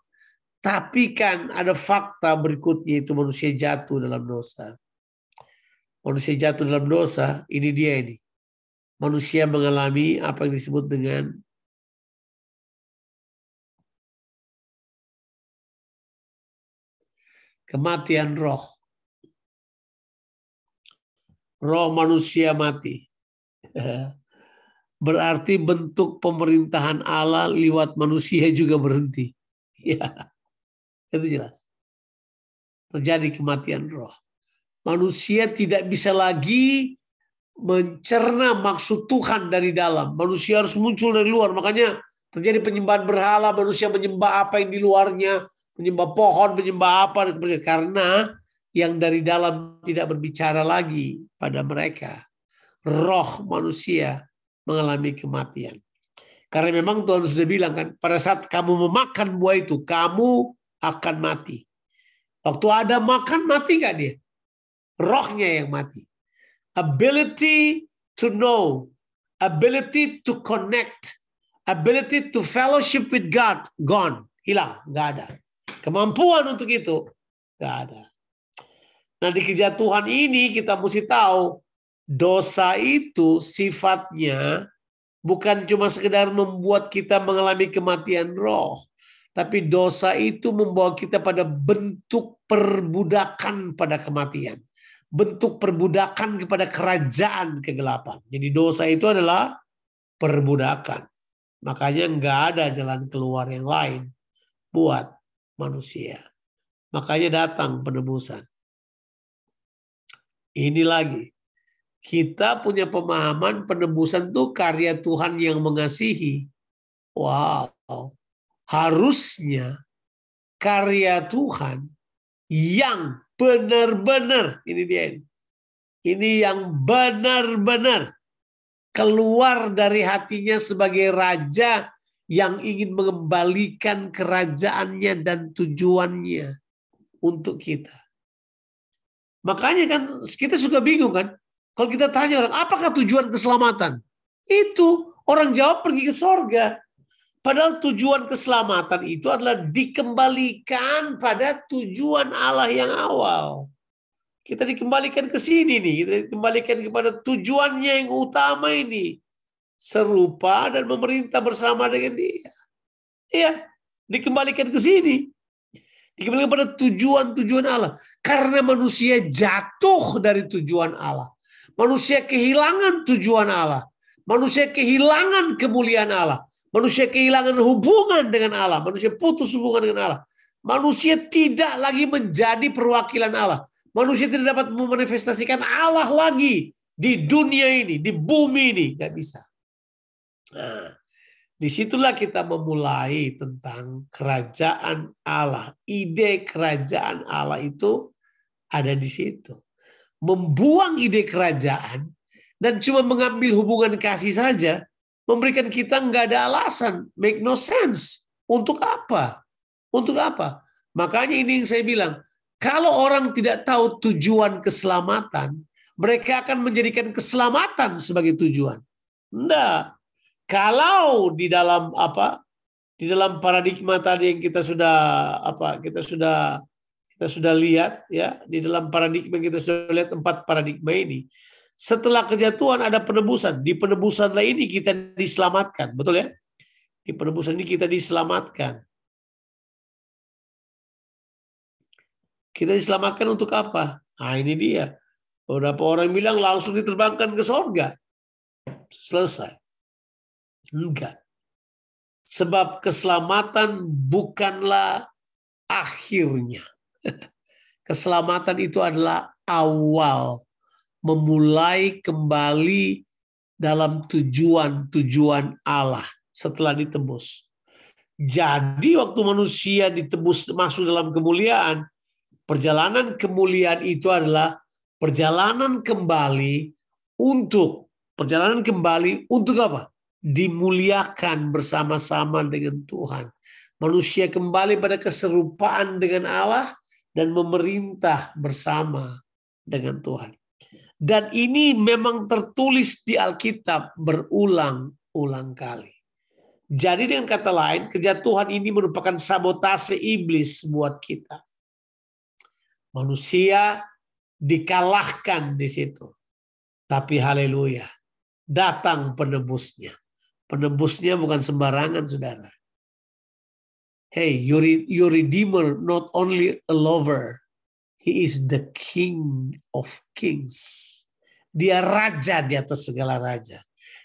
Tapi kan ada fakta berikutnya itu manusia jatuh dalam dosa manusia jatuh dalam dosa, ini dia ini. Manusia mengalami apa yang disebut dengan kematian roh. Roh manusia mati. Berarti bentuk pemerintahan Allah lewat manusia juga berhenti. Ya, itu jelas. Terjadi kematian roh. Manusia tidak bisa lagi mencerna maksud Tuhan dari dalam. Manusia harus muncul dari luar. Makanya terjadi penyembahan berhala, manusia menyembah apa yang di luarnya, menyembah pohon, menyembah apa. Karena yang dari dalam tidak berbicara lagi pada mereka. Roh manusia mengalami kematian. Karena memang Tuhan sudah bilang kan, pada saat kamu memakan buah itu, kamu akan mati. Waktu ada makan, mati nggak dia? rohnya yang mati. Ability to know, ability to connect, ability to fellowship with God gone, hilang, nggak ada. Kemampuan untuk itu nggak ada. Nah di kejatuhan ini kita mesti tahu dosa itu sifatnya bukan cuma sekedar membuat kita mengalami kematian roh, tapi dosa itu membawa kita pada bentuk perbudakan pada kematian bentuk perbudakan kepada kerajaan kegelapan. Jadi dosa itu adalah perbudakan. Makanya nggak ada jalan keluar yang lain buat manusia. Makanya datang penebusan. Ini lagi. Kita punya pemahaman penebusan itu karya Tuhan yang mengasihi. Wow. Harusnya karya Tuhan yang benar-benar ini dia ini. Ini yang benar-benar keluar dari hatinya sebagai raja yang ingin mengembalikan kerajaannya dan tujuannya untuk kita. Makanya kan kita suka bingung kan. Kalau kita tanya orang, apakah tujuan keselamatan? Itu orang jawab pergi ke sorga. Padahal tujuan keselamatan itu adalah dikembalikan pada tujuan Allah yang awal. Kita dikembalikan ke sini nih, kita dikembalikan kepada tujuannya yang utama ini. Serupa dan memerintah bersama dengan dia. Iya, dikembalikan ke sini. Dikembalikan pada tujuan-tujuan Allah. Karena manusia jatuh dari tujuan Allah. Manusia kehilangan tujuan Allah. Manusia kehilangan kemuliaan Allah Manusia kehilangan hubungan dengan Allah. Manusia putus hubungan dengan Allah. Manusia tidak lagi menjadi perwakilan Allah. Manusia tidak dapat memanifestasikan Allah lagi di dunia ini, di bumi ini. Nggak bisa. Nah, disitulah kita memulai tentang kerajaan Allah. Ide kerajaan Allah itu ada di situ. Membuang ide kerajaan dan cuma mengambil hubungan kasih saja, memberikan kita nggak ada alasan, make no sense. Untuk apa? Untuk apa? Makanya ini yang saya bilang, kalau orang tidak tahu tujuan keselamatan, mereka akan menjadikan keselamatan sebagai tujuan. Nah, kalau di dalam apa? Di dalam paradigma tadi yang kita sudah apa? Kita sudah kita sudah lihat ya, di dalam paradigma kita sudah lihat empat paradigma ini. Setelah kejatuhan ada penebusan. Di penebusan ini kita diselamatkan. Betul ya? Di penebusan ini kita diselamatkan. Kita diselamatkan untuk apa? Nah ini dia. Beberapa orang bilang langsung diterbangkan ke sorga. Selesai. Enggak. Sebab keselamatan bukanlah akhirnya. Keselamatan itu adalah awal memulai kembali dalam tujuan-tujuan Allah setelah ditebus. Jadi waktu manusia ditebus masuk dalam kemuliaan, perjalanan kemuliaan itu adalah perjalanan kembali untuk perjalanan kembali untuk apa? Dimuliakan bersama-sama dengan Tuhan. Manusia kembali pada keserupaan dengan Allah dan memerintah bersama dengan Tuhan. Dan ini memang tertulis di Alkitab berulang-ulang kali. Jadi dengan kata lain, kejatuhan ini merupakan sabotase iblis buat kita. Manusia dikalahkan di situ. Tapi haleluya, datang penebusnya. Penebusnya bukan sembarangan, saudara. Hey, your, your redeemer not only a lover, He is the King of Kings. Dia raja di atas segala raja.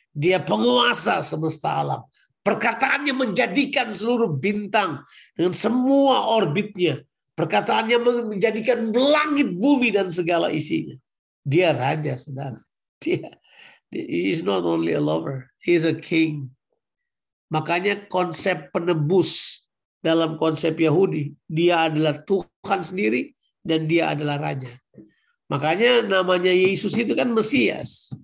Dia penguasa semesta alam. Perkataannya menjadikan seluruh bintang dengan semua orbitnya. Perkataannya menjadikan langit, bumi, dan segala isinya. Dia raja, saudara. Dia, he is not only a lover, he is a king. Makanya konsep penebus dalam konsep Yahudi, dia adalah Tuhan sendiri, dan dia adalah raja. Makanya namanya Yesus itu kan Mesias.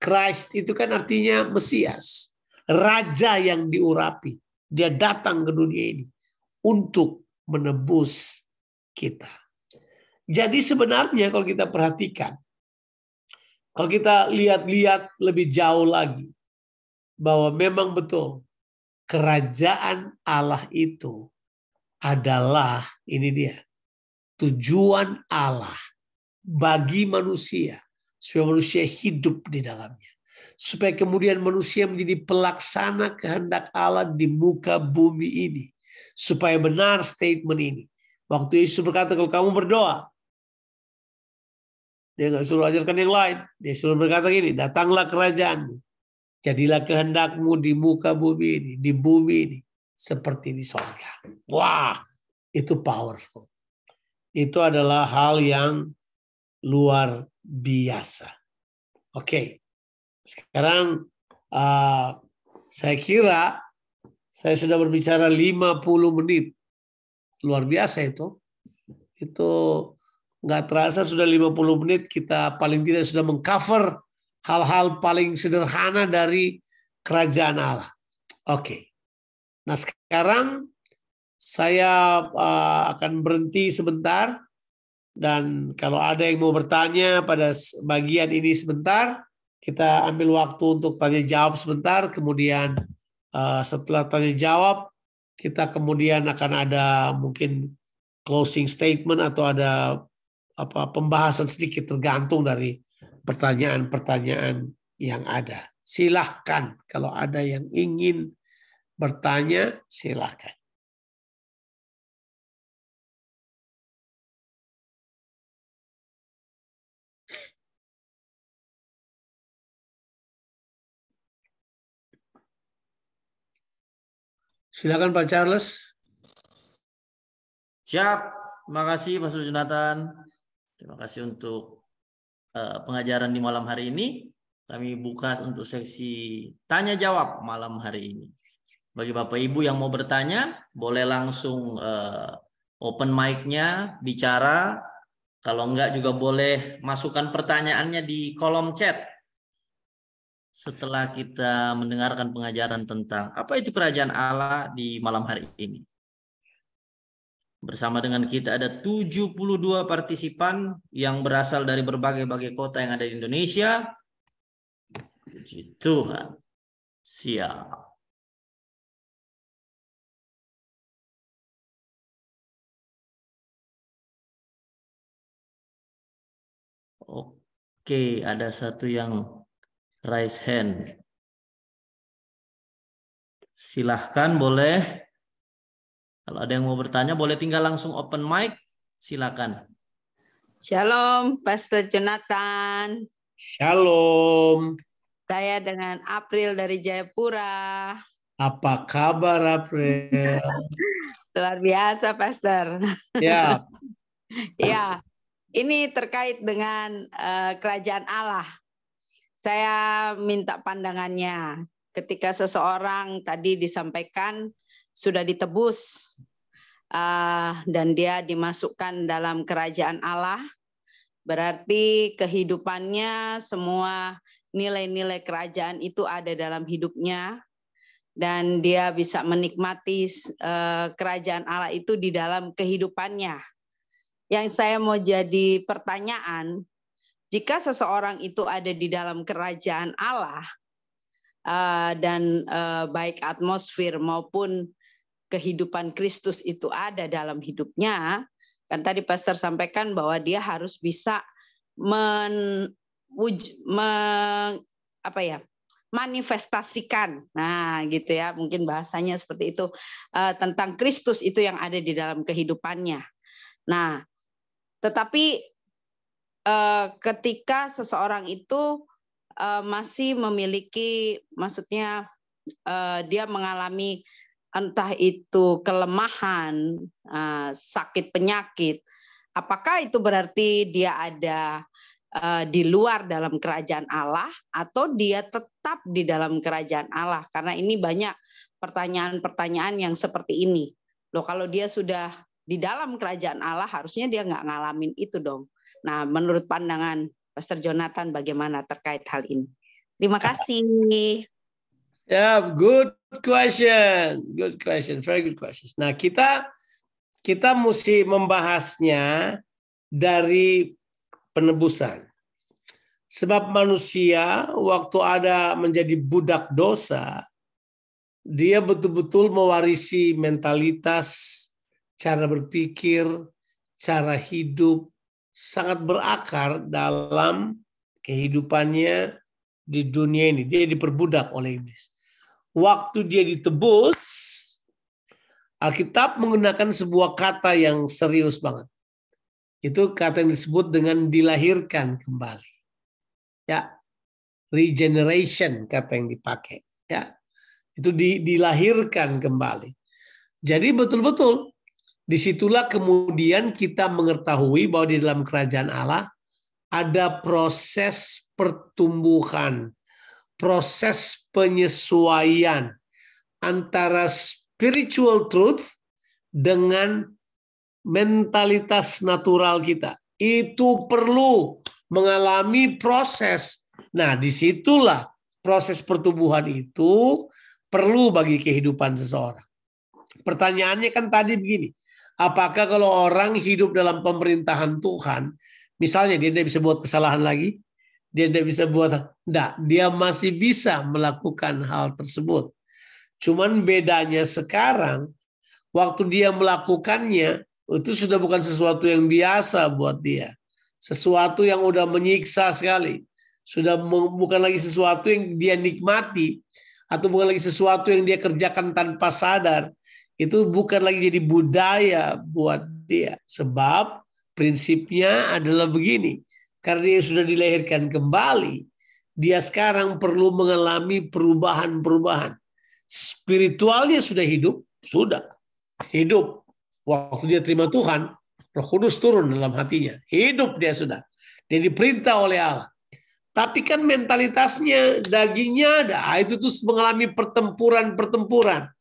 Christ itu kan artinya Mesias. Raja yang diurapi. Dia datang ke dunia ini untuk menebus kita. Jadi sebenarnya kalau kita perhatikan, kalau kita lihat-lihat lebih jauh lagi, bahwa memang betul kerajaan Allah itu adalah ini dia tujuan Allah bagi manusia supaya manusia hidup di dalamnya supaya kemudian manusia menjadi pelaksana kehendak Allah di muka bumi ini supaya benar statement ini waktu Yesus berkata kalau kamu berdoa dia nggak suruh ajarkan yang lain dia suruh berkata gini datanglah kerajaanmu jadilah kehendakmu di muka bumi ini di bumi ini seperti di sorga wah itu powerful itu adalah hal yang luar biasa. Oke, okay. sekarang uh, saya kira saya sudah berbicara 50 menit. Luar biasa itu. Itu nggak terasa sudah 50 menit kita paling tidak sudah mengcover hal-hal paling sederhana dari kerajaan Allah. Oke. Okay. Nah sekarang saya eh, akan berhenti sebentar dan kalau ada yang mau bertanya pada bagian ini sebentar, kita ambil waktu untuk tanya jawab sebentar, kemudian eh, setelah tanya jawab kita kemudian akan ada mungkin closing statement atau ada apa pembahasan sedikit tergantung dari pertanyaan-pertanyaan yang ada. Silahkan kalau ada yang ingin bertanya silahkan. Silakan Pak Charles. Siap. Terima kasih Pak Jonathan. Terima kasih untuk eh, pengajaran di malam hari ini. Kami buka untuk seksi tanya jawab malam hari ini. Bagi Bapak Ibu yang mau bertanya, boleh langsung uh, open mic-nya, bicara. Kalau enggak juga boleh masukkan pertanyaannya di kolom chat setelah kita mendengarkan pengajaran tentang apa itu kerajaan Allah di malam hari ini. Bersama dengan kita ada 72 partisipan yang berasal dari berbagai-bagai kota yang ada di Indonesia. Puji Tuhan. Siap. Oke, ada satu yang raise hand. Silahkan boleh. Kalau ada yang mau bertanya, boleh tinggal langsung open mic. Silakan. Shalom, Pastor Jonathan. Shalom. Saya dengan April dari Jayapura. Apa kabar April? Luar biasa, Pastor. Ya. ya. Ini terkait dengan uh, kerajaan Allah. Saya minta pandangannya ketika seseorang tadi disampaikan sudah ditebus uh, dan dia dimasukkan dalam kerajaan Allah, berarti kehidupannya semua nilai-nilai kerajaan itu ada dalam hidupnya dan dia bisa menikmati uh, kerajaan Allah itu di dalam kehidupannya. Yang saya mau jadi pertanyaan, jika seseorang itu ada di dalam kerajaan Allah eh, dan eh, baik atmosfer maupun kehidupan Kristus itu ada dalam hidupnya, kan tadi pastor sampaikan bahwa dia harus bisa men, wuj, men apa ya manifestasikan. Nah, gitu ya, mungkin bahasanya seperti itu eh, tentang Kristus itu yang ada di dalam kehidupannya. Nah, tetapi Eh, ketika seseorang itu uh, masih memiliki, maksudnya uh, dia mengalami entah itu kelemahan, uh, sakit penyakit, apakah itu berarti dia ada uh, di luar dalam kerajaan Allah atau dia tetap di dalam kerajaan Allah? Karena ini banyak pertanyaan-pertanyaan yang seperti ini. Loh kalau dia sudah di dalam kerajaan Allah harusnya dia nggak ngalamin itu dong. Nah, menurut pandangan Pastor Jonathan bagaimana terkait hal ini? Terima kasih. Ya, yeah, good question. Good question. Very good question. Nah, kita kita mesti membahasnya dari penebusan. Sebab manusia waktu ada menjadi budak dosa, dia betul-betul mewarisi mentalitas, cara berpikir, cara hidup, sangat berakar dalam kehidupannya di dunia ini. Dia diperbudak oleh iblis. Waktu dia ditebus, Alkitab menggunakan sebuah kata yang serius banget. Itu kata yang disebut dengan dilahirkan kembali. Ya, regeneration kata yang dipakai. Ya, itu dilahirkan kembali. Jadi betul-betul Disitulah kemudian kita mengetahui bahwa di dalam kerajaan Allah ada proses pertumbuhan, proses penyesuaian antara spiritual truth dengan mentalitas natural kita. Itu perlu mengalami proses. Nah, disitulah proses pertumbuhan itu perlu bagi kehidupan seseorang. Pertanyaannya kan tadi begini, Apakah kalau orang hidup dalam pemerintahan Tuhan, misalnya dia tidak bisa buat kesalahan lagi, dia tidak bisa buat, tidak, dia masih bisa melakukan hal tersebut. Cuman bedanya sekarang, waktu dia melakukannya, itu sudah bukan sesuatu yang biasa buat dia. Sesuatu yang udah menyiksa sekali. Sudah bukan lagi sesuatu yang dia nikmati, atau bukan lagi sesuatu yang dia kerjakan tanpa sadar, itu bukan lagi jadi budaya buat dia. Sebab prinsipnya adalah begini. Karena dia sudah dilahirkan kembali, dia sekarang perlu mengalami perubahan-perubahan. Spiritualnya sudah hidup, sudah hidup. Waktu dia terima Tuhan, Roh Kudus turun dalam hatinya. Hidup dia sudah. Dia diperintah oleh Allah. Tapi kan mentalitasnya, dagingnya ada. Ah, itu terus mengalami pertempuran-pertempuran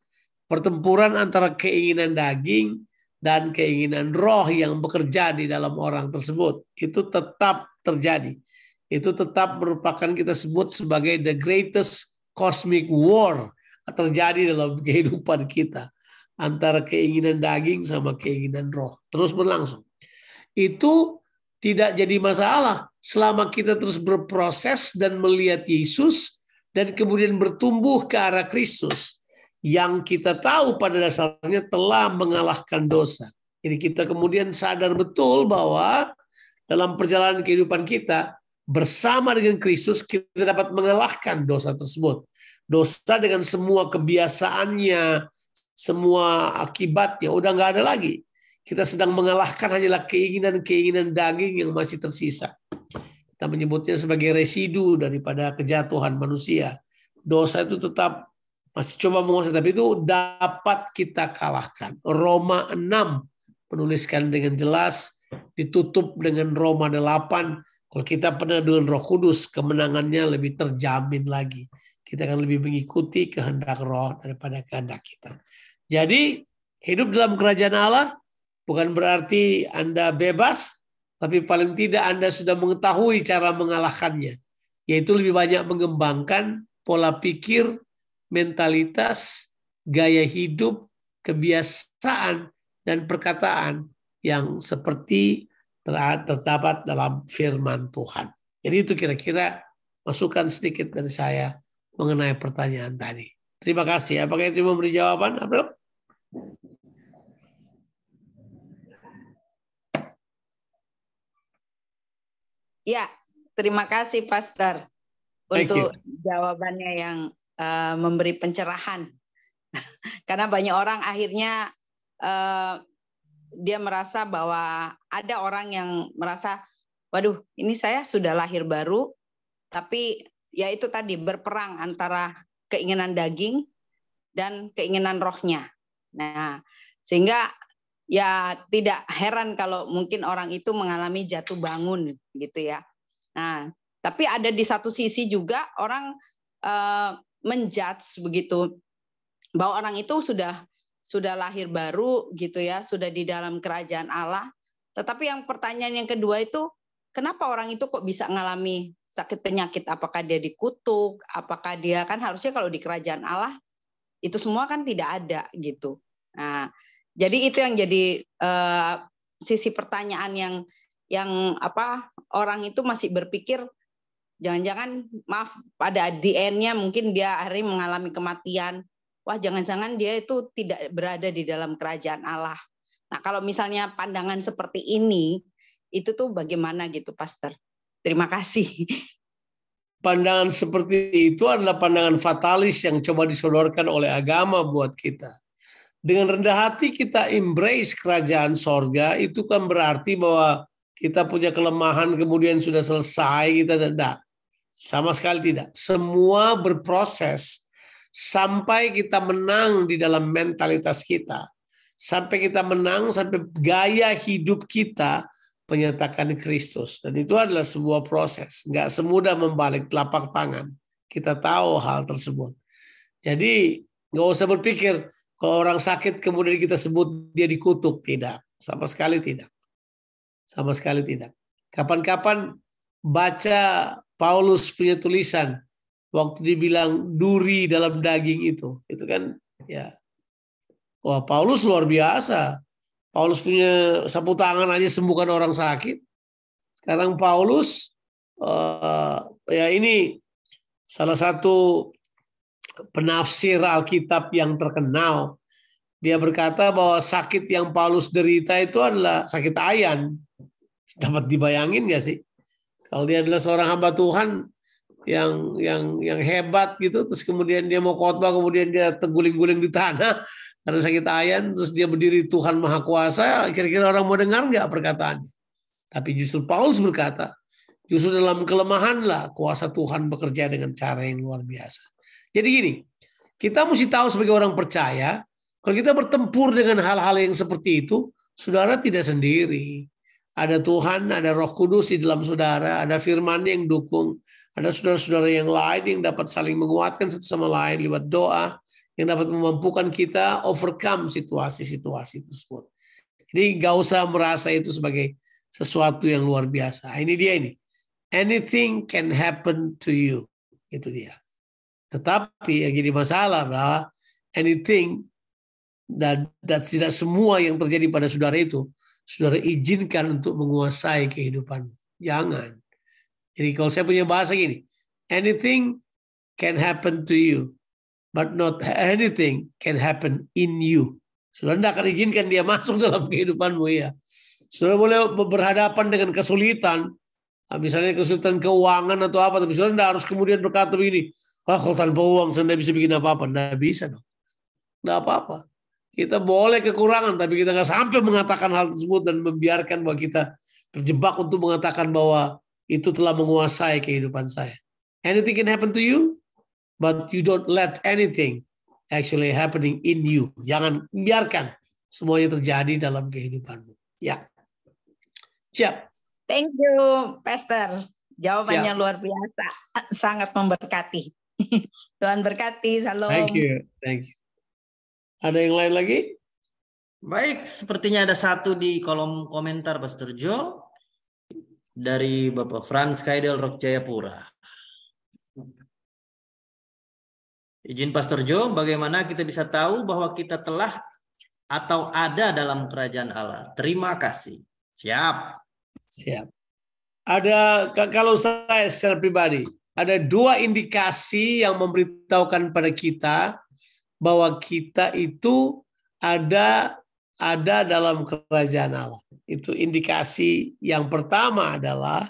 Pertempuran antara keinginan daging dan keinginan roh yang bekerja di dalam orang tersebut itu tetap terjadi. Itu tetap merupakan kita sebut sebagai the greatest cosmic war terjadi dalam kehidupan kita antara keinginan daging sama keinginan roh terus berlangsung. Itu tidak jadi masalah selama kita terus berproses dan melihat Yesus dan kemudian bertumbuh ke arah Kristus yang kita tahu pada dasarnya telah mengalahkan dosa. Jadi kita kemudian sadar betul bahwa dalam perjalanan kehidupan kita bersama dengan Kristus kita dapat mengalahkan dosa tersebut. Dosa dengan semua kebiasaannya, semua akibatnya udah nggak ada lagi. Kita sedang mengalahkan hanyalah keinginan-keinginan daging yang masih tersisa. Kita menyebutnya sebagai residu daripada kejatuhan manusia. Dosa itu tetap masih coba menguasai tapi itu dapat kita kalahkan. Roma 6 menuliskan dengan jelas ditutup dengan Roma 8. Kalau kita pernah dengan Roh Kudus, kemenangannya lebih terjamin lagi. Kita akan lebih mengikuti kehendak Roh daripada kehendak kita. Jadi, hidup dalam kerajaan Allah bukan berarti Anda bebas, tapi paling tidak Anda sudah mengetahui cara mengalahkannya, yaitu lebih banyak mengembangkan pola pikir mentalitas, gaya hidup, kebiasaan, dan perkataan yang seperti terdapat dalam firman Tuhan. Jadi itu kira-kira masukan sedikit dari saya mengenai pertanyaan tadi. Terima kasih. Apakah itu memberi jawaban, Abel? Ya, terima kasih Pastor untuk jawabannya yang Eh, memberi pencerahan. Karena banyak orang akhirnya eh, dia merasa bahwa ada orang yang merasa, waduh, ini saya sudah lahir baru, tapi ya itu tadi berperang antara keinginan daging dan keinginan rohnya. Nah, sehingga ya tidak heran kalau mungkin orang itu mengalami jatuh bangun gitu ya. Nah, tapi ada di satu sisi juga orang eh, menjudge begitu bahwa orang itu sudah sudah lahir baru gitu ya, sudah di dalam kerajaan Allah. Tetapi yang pertanyaan yang kedua itu kenapa orang itu kok bisa mengalami sakit penyakit? Apakah dia dikutuk? Apakah dia kan harusnya kalau di kerajaan Allah itu semua kan tidak ada gitu. Nah, jadi itu yang jadi uh, sisi pertanyaan yang yang apa orang itu masih berpikir jangan-jangan maaf pada dna nya mungkin dia hari mengalami kematian. Wah, jangan-jangan dia itu tidak berada di dalam kerajaan Allah. Nah, kalau misalnya pandangan seperti ini, itu tuh bagaimana gitu, Pastor? Terima kasih. Pandangan seperti itu adalah pandangan fatalis yang coba disodorkan oleh agama buat kita. Dengan rendah hati kita embrace kerajaan sorga, itu kan berarti bahwa kita punya kelemahan kemudian sudah selesai kita tidak sama sekali tidak. Semua berproses sampai kita menang di dalam mentalitas kita. Sampai kita menang, sampai gaya hidup kita menyatakan Kristus. Dan itu adalah sebuah proses. Nggak semudah membalik telapak tangan. Kita tahu hal tersebut. Jadi nggak usah berpikir kalau orang sakit kemudian kita sebut dia dikutuk. Tidak. Sama sekali tidak. Sama sekali tidak. Kapan-kapan baca Paulus punya tulisan waktu dibilang duri dalam daging itu, itu kan ya. Wah Paulus luar biasa. Paulus punya sapu tangan aja sembuhkan orang sakit. Sekarang Paulus eh, ya ini salah satu penafsir Alkitab yang terkenal. Dia berkata bahwa sakit yang Paulus derita itu adalah sakit ayan. Dapat dibayangin gak sih? Kalau dia adalah seorang hamba Tuhan yang yang yang hebat gitu, terus kemudian dia mau khotbah, kemudian dia terguling-guling di tanah karena sakit ayan, terus dia berdiri Tuhan Maha Kuasa, kira-kira orang mau dengar nggak perkataannya? Tapi justru Paulus berkata, justru dalam kelemahanlah kuasa Tuhan bekerja dengan cara yang luar biasa. Jadi gini, kita mesti tahu sebagai orang percaya, kalau kita bertempur dengan hal-hal yang seperti itu, saudara tidak sendiri. Ada Tuhan, ada Roh Kudus di dalam saudara, ada firman yang dukung, ada saudara-saudara yang lain yang dapat saling menguatkan satu sama lain lewat doa yang dapat memampukan kita overcome situasi-situasi tersebut. Jadi gak usah merasa itu sebagai sesuatu yang luar biasa. Ini dia ini. Anything can happen to you. Itu dia. Tetapi yang jadi masalah bahwa anything dan, dan tidak semua yang terjadi pada saudara itu saudara izinkan untuk menguasai kehidupan. Jangan. Jadi kalau saya punya bahasa gini, anything can happen to you, but not anything can happen in you. Saudara tidak akan izinkan dia masuk dalam kehidupanmu ya. Saudara boleh berhadapan dengan kesulitan, ah, misalnya kesulitan keuangan atau apa, tapi saudara tidak harus kemudian berkata begini, ah kalau tanpa uang saya tidak bisa bikin apa-apa. Tidak bisa dong. Tidak apa-apa. Kita boleh kekurangan, tapi kita nggak sampai mengatakan hal tersebut dan membiarkan bahwa kita terjebak untuk mengatakan bahwa itu telah menguasai kehidupan saya. Anything can happen to you, but you don't let anything actually happening in you. Jangan biarkan semuanya terjadi dalam kehidupanmu. Ya. Siap. Thank you, Pastor. Jawabannya Siap. luar biasa. Sangat memberkati. Tuhan berkati. Salam. Thank you. Thank you. Ada yang lain lagi? Baik, sepertinya ada satu di kolom komentar Pastor Jo dari Bapak Franz Kaidel Rok Jayapura. Izin Pastor Jo, bagaimana kita bisa tahu bahwa kita telah atau ada dalam kerajaan Allah? Terima kasih. Siap. Siap. Ada kalau saya secara pribadi, ada dua indikasi yang memberitahukan pada kita bahwa kita itu ada ada dalam kerajaan Allah. Itu indikasi yang pertama adalah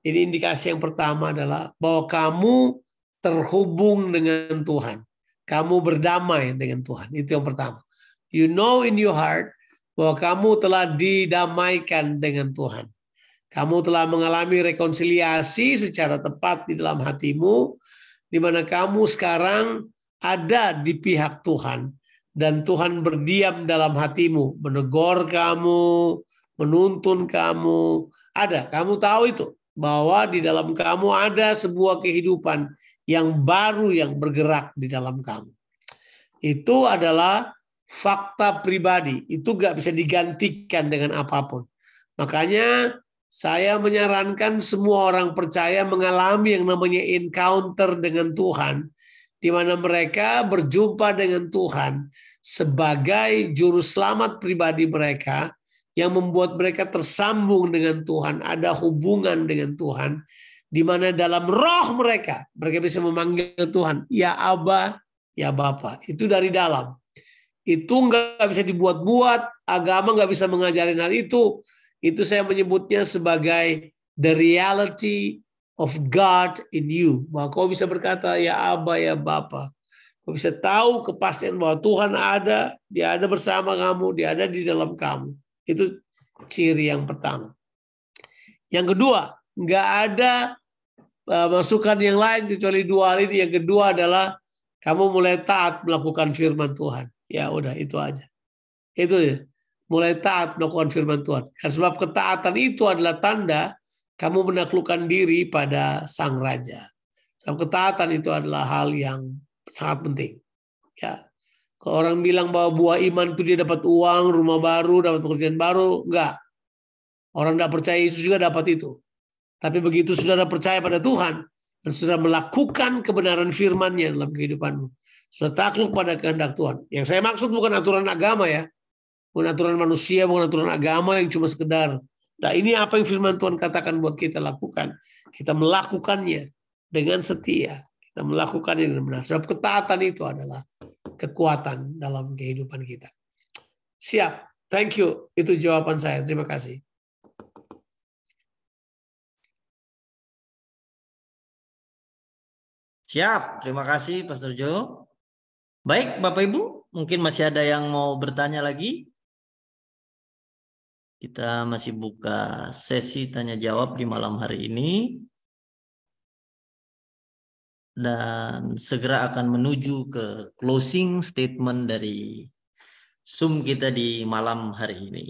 ini indikasi yang pertama adalah bahwa kamu terhubung dengan Tuhan. Kamu berdamai dengan Tuhan. Itu yang pertama. You know in your heart bahwa kamu telah didamaikan dengan Tuhan. Kamu telah mengalami rekonsiliasi secara tepat di dalam hatimu, di mana kamu sekarang ada di pihak Tuhan dan Tuhan berdiam dalam hatimu, menegur kamu, menuntun kamu, ada. Kamu tahu itu bahwa di dalam kamu ada sebuah kehidupan yang baru yang bergerak di dalam kamu. Itu adalah fakta pribadi. Itu gak bisa digantikan dengan apapun. Makanya saya menyarankan semua orang percaya mengalami yang namanya encounter dengan Tuhan di mana mereka berjumpa dengan Tuhan sebagai juru selamat pribadi mereka yang membuat mereka tersambung dengan Tuhan, ada hubungan dengan Tuhan di mana dalam roh mereka mereka bisa memanggil Tuhan, ya Aba, ya Bapa. Itu dari dalam. Itu nggak bisa dibuat-buat, agama nggak bisa mengajarin hal itu. Itu saya menyebutnya sebagai the reality of God in you. Maka kau bisa berkata, ya Aba, ya Bapa. Kau bisa tahu kepastian bahwa Tuhan ada, dia ada bersama kamu, dia ada di dalam kamu. Itu ciri yang pertama. Yang kedua, nggak ada e, masukan yang lain kecuali dua hal ini. Yang kedua adalah kamu mulai taat melakukan firman Tuhan. Ya udah itu aja. Itu ya. Mulai taat melakukan firman Tuhan. Karena sebab ketaatan itu adalah tanda kamu menaklukkan diri pada sang raja. Sebab ketaatan itu adalah hal yang sangat penting. Ya. Kalau orang bilang bahwa buah iman itu dia dapat uang, rumah baru, dapat pekerjaan baru, enggak. Orang tidak percaya Yesus juga dapat itu. Tapi begitu saudara percaya pada Tuhan, dan sudah melakukan kebenaran firmannya dalam kehidupanmu, sudah takluk pada kehendak Tuhan. Yang saya maksud bukan aturan agama ya, bukan aturan manusia, bukan aturan agama yang cuma sekedar Nah ini apa yang firman Tuhan katakan buat kita lakukan. Kita melakukannya dengan setia. Kita melakukannya dengan benar. Sebab ketaatan itu adalah kekuatan dalam kehidupan kita. Siap. Thank you. Itu jawaban saya. Terima kasih. Siap. Terima kasih Pastor Jo. Baik Bapak Ibu, mungkin masih ada yang mau bertanya lagi kita masih buka sesi tanya jawab di malam hari ini. Dan segera akan menuju ke closing statement dari Zoom kita di malam hari ini.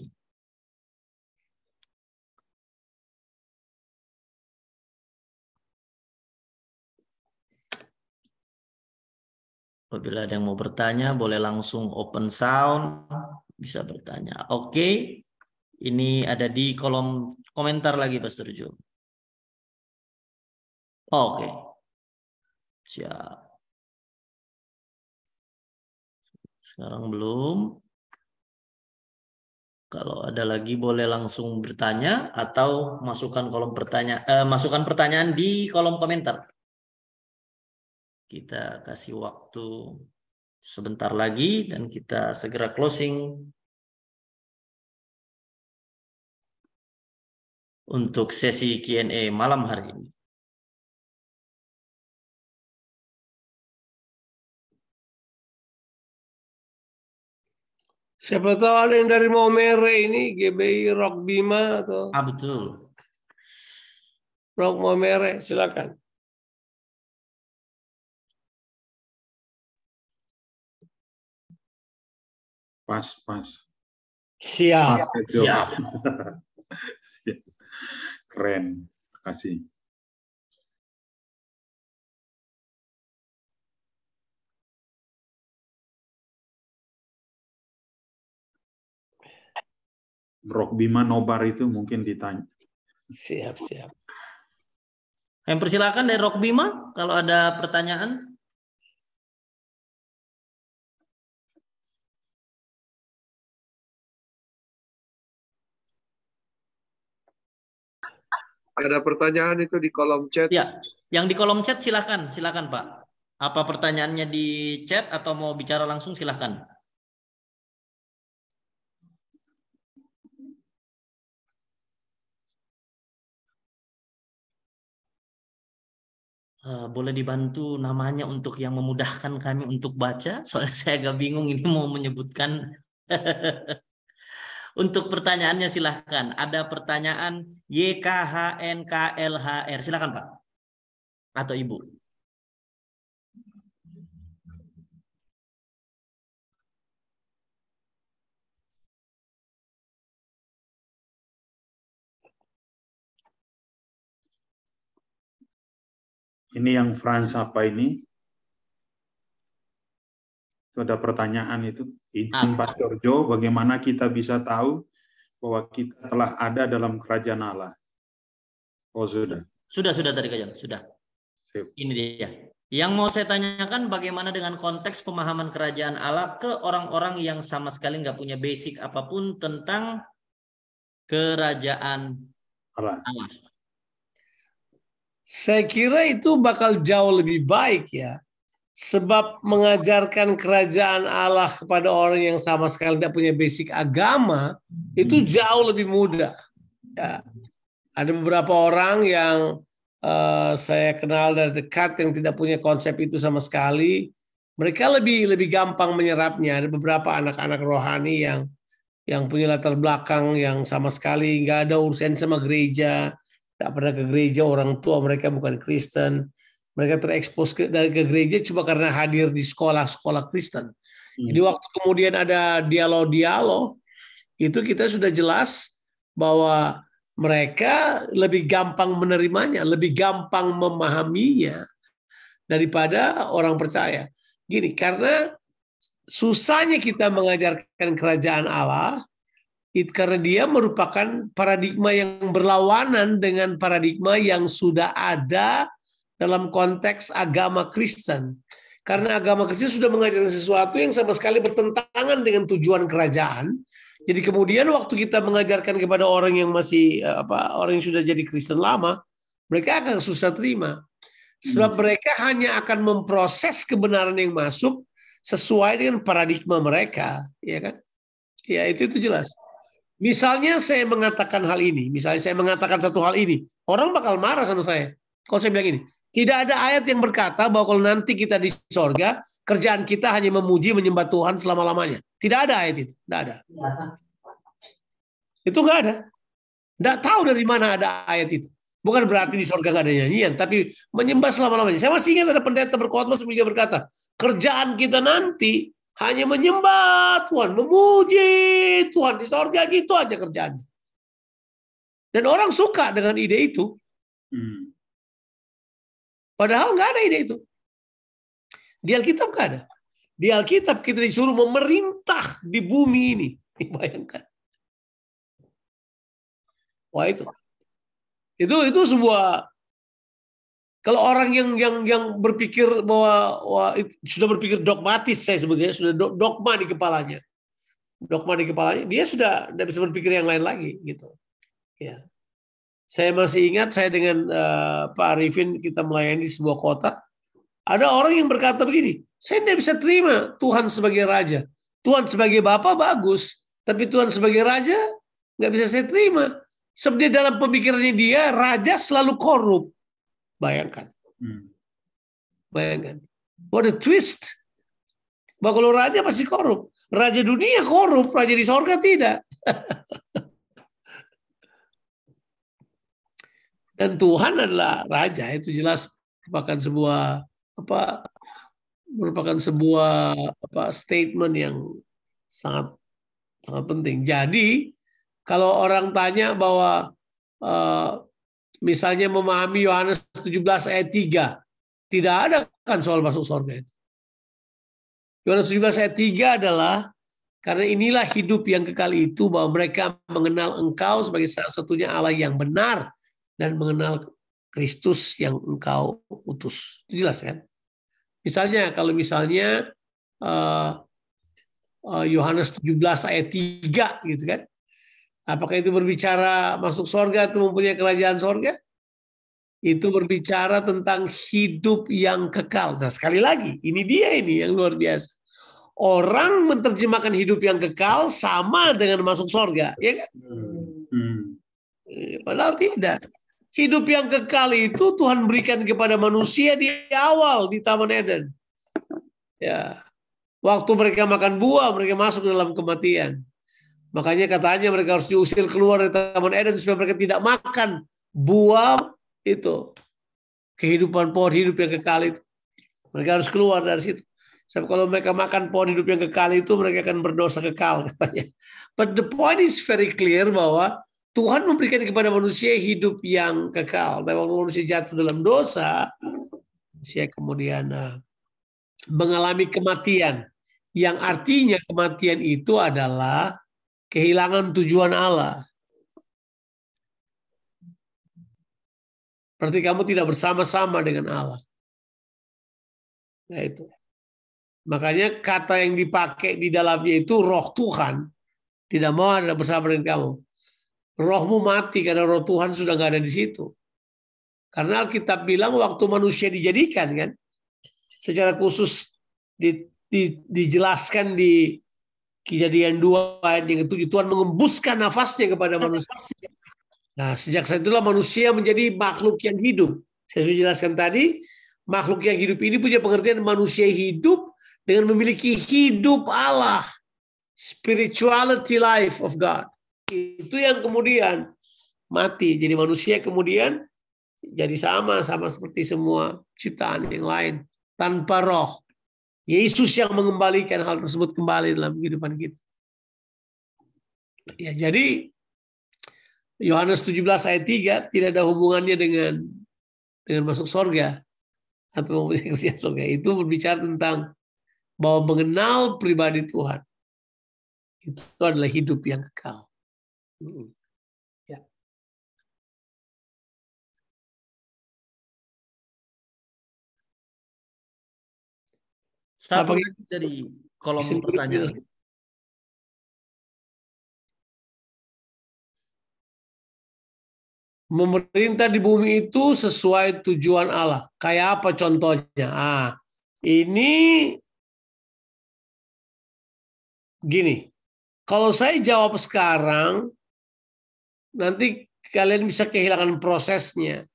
Apabila ada yang mau bertanya, boleh langsung open sound, bisa bertanya. Oke, okay. Ini ada di kolom komentar lagi Pastor Jo. Oh, Oke. Okay. Siap. Sekarang belum. Kalau ada lagi boleh langsung bertanya atau masukkan kolom pertanyaan eh, masukkan pertanyaan di kolom komentar. Kita kasih waktu sebentar lagi dan kita segera closing untuk sesi Q&A malam hari ini. Siapa tahu ada yang dari Momere ini, GBI Rock Bima atau Ah betul. Rock Momere, silakan. Pas, pas. Siap. Siap. Keren. kasih. Rock Bima Nobar itu mungkin ditanya. Siap, siap. Yang persilakan dari Rock Bima kalau ada pertanyaan. Ada pertanyaan itu di kolom chat. Ya, yang di kolom chat silakan, silakan Pak. Apa pertanyaannya di chat atau mau bicara langsung silakan. Eh, boleh dibantu namanya untuk yang memudahkan kami untuk baca soalnya saya agak bingung ini mau menyebutkan Untuk pertanyaannya silahkan. Ada pertanyaan YKHNKLHR. Silahkan Pak. Atau Ibu. Ini yang Frans apa ini? Itu ada pertanyaan itu. Izin Pastor Jo, bagaimana kita bisa tahu bahwa kita telah ada dalam kerajaan Allah? Oh, sudah. Sudah, sudah tadi kajian, sudah. Sip. Ini dia. Yang mau saya tanyakan bagaimana dengan konteks pemahaman kerajaan Allah ke orang-orang yang sama sekali nggak punya basic apapun tentang kerajaan Allah. Allah. Saya kira itu bakal jauh lebih baik ya Sebab mengajarkan kerajaan Allah kepada orang yang sama sekali tidak punya basic agama hmm. itu jauh lebih mudah. Ya. Ada beberapa orang yang uh, saya kenal dari dekat yang tidak punya konsep itu sama sekali. Mereka lebih lebih gampang menyerapnya. Ada beberapa anak-anak rohani yang yang punya latar belakang yang sama sekali nggak ada urusan sama gereja, tak pernah ke gereja orang tua mereka bukan Kristen mereka terekspos ke, dari ke gereja cuma karena hadir di sekolah-sekolah Kristen. Hmm. Jadi waktu kemudian ada dialog-dialog, itu kita sudah jelas bahwa mereka lebih gampang menerimanya, lebih gampang memahaminya daripada orang percaya. Gini, karena susahnya kita mengajarkan kerajaan Allah itu karena dia merupakan paradigma yang berlawanan dengan paradigma yang sudah ada dalam konteks agama Kristen. Karena agama Kristen sudah mengajarkan sesuatu yang sama sekali bertentangan dengan tujuan kerajaan. Jadi kemudian waktu kita mengajarkan kepada orang yang masih eh, apa orang yang sudah jadi Kristen lama, mereka akan susah terima. Sebab hmm. mereka hanya akan memproses kebenaran yang masuk sesuai dengan paradigma mereka, ya kan? Ya itu itu jelas. Misalnya saya mengatakan hal ini, misalnya saya mengatakan satu hal ini, orang bakal marah sama saya. Kalau saya bilang ini, tidak ada ayat yang berkata bahwa kalau nanti kita di sorga, kerjaan kita hanya memuji menyembah Tuhan selama-lamanya. Tidak ada ayat itu. Tidak ada. Itu nggak ada. Nggak tahu dari mana ada ayat itu. Bukan berarti di sorga nggak ada nyanyian, tapi menyembah selama-lamanya. Saya masih ingat ada pendeta berkhotbah sebelum dia berkata, kerjaan kita nanti hanya menyembah Tuhan, memuji Tuhan di sorga gitu aja kerjaannya. Dan orang suka dengan ide itu. Hmm. Padahal nggak ada ide itu. Di Alkitab nggak ada. Di Alkitab kita disuruh memerintah di bumi ini. Bayangkan. Wah itu. Itu itu sebuah kalau orang yang yang yang berpikir bahwa wah, sudah berpikir dogmatis saya sebetulnya sudah dogma di kepalanya. Dogma di kepalanya, dia sudah tidak bisa berpikir yang lain lagi gitu. Ya. Saya masih ingat saya dengan uh, Pak Arifin kita melayani sebuah kota. Ada orang yang berkata begini, saya tidak bisa terima Tuhan sebagai raja. Tuhan sebagai Bapak bagus, tapi Tuhan sebagai raja nggak bisa saya terima. Sebenarnya dalam pemikirannya dia, raja selalu korup. Bayangkan. Hmm. Bayangkan. What a twist. Bahwa kalau raja pasti korup. Raja dunia korup, raja di sorga tidak. Dan Tuhan adalah raja, itu jelas merupakan sebuah apa merupakan sebuah apa statement yang sangat sangat penting. Jadi kalau orang tanya bahwa eh, misalnya memahami Yohanes 17 ayat 3, tidak ada kan soal masuk surga itu. Yohanes 17 ayat 3 adalah karena inilah hidup yang kekal itu bahwa mereka mengenal engkau sebagai satu-satunya Allah yang benar dan mengenal Kristus yang engkau utus. Itu jelas kan? Misalnya kalau misalnya eh, eh, Yohanes uh, uh, 17 ayat 3 gitu kan. Apakah itu berbicara masuk sorga atau mempunyai kerajaan sorga? Itu berbicara tentang hidup yang kekal. Nah sekali lagi, ini dia ini yang luar biasa. Orang menerjemahkan hidup yang kekal sama dengan masuk sorga. Ya kan? Hmm. hmm. Padahal tidak. Hidup yang kekal itu Tuhan berikan kepada manusia di awal di Taman Eden. Ya. Waktu mereka makan buah, mereka masuk ke dalam kematian. Makanya katanya mereka harus diusir keluar dari Taman Eden supaya mereka tidak makan buah itu. Kehidupan pohon hidup yang kekal itu. Mereka harus keluar dari situ. Sebab kalau mereka makan pohon hidup yang kekal itu, mereka akan berdosa kekal katanya. But the point is very clear bahwa Tuhan memberikan kepada manusia hidup yang kekal. Dan waktu manusia jatuh dalam dosa, manusia kemudian eh, mengalami kematian. Yang artinya kematian itu adalah kehilangan tujuan Allah. Berarti kamu tidak bersama-sama dengan Allah. Nah itu. Makanya kata yang dipakai di dalamnya itu roh Tuhan. Tidak mau ada bersama dengan kamu Rohmu mati karena roh Tuhan sudah nggak ada di situ. Karena Alkitab bilang waktu manusia dijadikan kan, secara khusus di, di, dijelaskan di kejadian dua ayat yang ketujuh Tuhan mengembuskan nafasnya kepada manusia. Nah sejak saat itulah manusia menjadi makhluk yang hidup. Saya sudah jelaskan tadi makhluk yang hidup ini punya pengertian manusia hidup dengan memiliki hidup Allah, spirituality life of God itu yang kemudian mati jadi manusia kemudian jadi sama sama seperti semua ciptaan yang lain tanpa roh Yesus yang mengembalikan hal tersebut kembali dalam kehidupan kita ya jadi Yohanes 17 ayat 3 tidak ada hubungannya dengan dengan masuk surga atau mempunyai surga itu berbicara tentang bahwa mengenal pribadi Tuhan itu adalah hidup yang kekal Mm-mm. Ya. Satu lagi dari kolom pertanyaan. Memerintah di bumi itu sesuai tujuan Allah. Kayak apa contohnya? Ah, ini gini. Kalau saya jawab sekarang, nanti kalian bisa kehilangan prosesnya.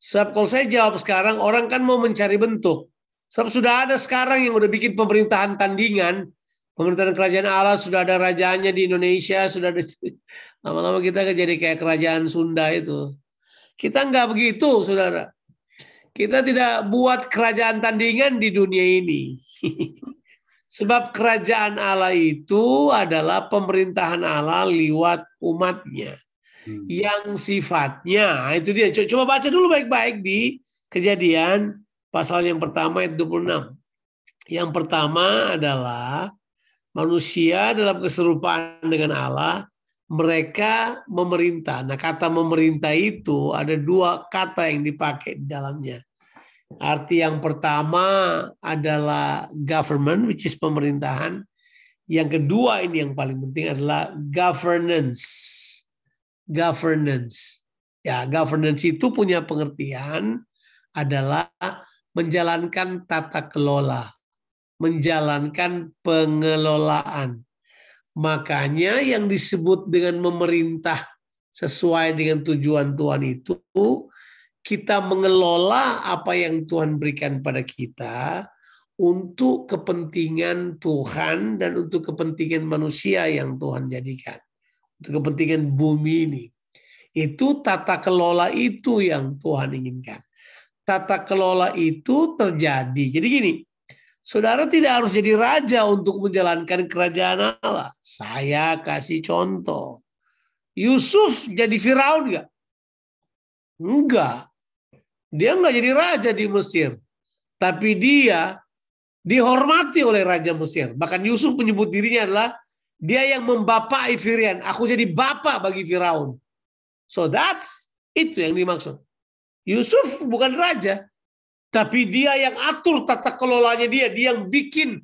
Sebab kalau saya jawab sekarang, orang kan mau mencari bentuk. Sebab sudah ada sekarang yang udah bikin pemerintahan tandingan, pemerintahan kerajaan Allah, sudah ada rajanya di Indonesia, sudah ada lama-lama kita jadi kayak kerajaan Sunda itu. Kita nggak begitu, saudara. Kita tidak buat kerajaan tandingan di dunia ini. Sebab kerajaan Allah itu adalah pemerintahan Allah lewat umatnya. Hmm. yang sifatnya. Nah, itu dia. Coba baca dulu baik-baik di kejadian pasal yang pertama ayat 26. Yang pertama adalah manusia dalam keserupaan dengan Allah, mereka memerintah. Nah, kata memerintah itu ada dua kata yang dipakai di dalamnya. Arti yang pertama adalah government, which is pemerintahan. Yang kedua ini yang paling penting adalah governance governance. Ya, governance itu punya pengertian adalah menjalankan tata kelola, menjalankan pengelolaan. Makanya yang disebut dengan memerintah sesuai dengan tujuan Tuhan itu kita mengelola apa yang Tuhan berikan pada kita untuk kepentingan Tuhan dan untuk kepentingan manusia yang Tuhan jadikan untuk kepentingan bumi ini. Itu tata kelola itu yang Tuhan inginkan. Tata kelola itu terjadi. Jadi gini, saudara tidak harus jadi raja untuk menjalankan kerajaan Allah. Saya kasih contoh. Yusuf jadi Firaun nggak? Enggak. Dia nggak jadi raja di Mesir. Tapi dia dihormati oleh Raja Mesir. Bahkan Yusuf menyebut dirinya adalah dia yang membapai Firian. Aku jadi bapak bagi Firaun. So that's itu yang dimaksud. Yusuf bukan raja, tapi dia yang atur tata kelolanya dia, dia yang bikin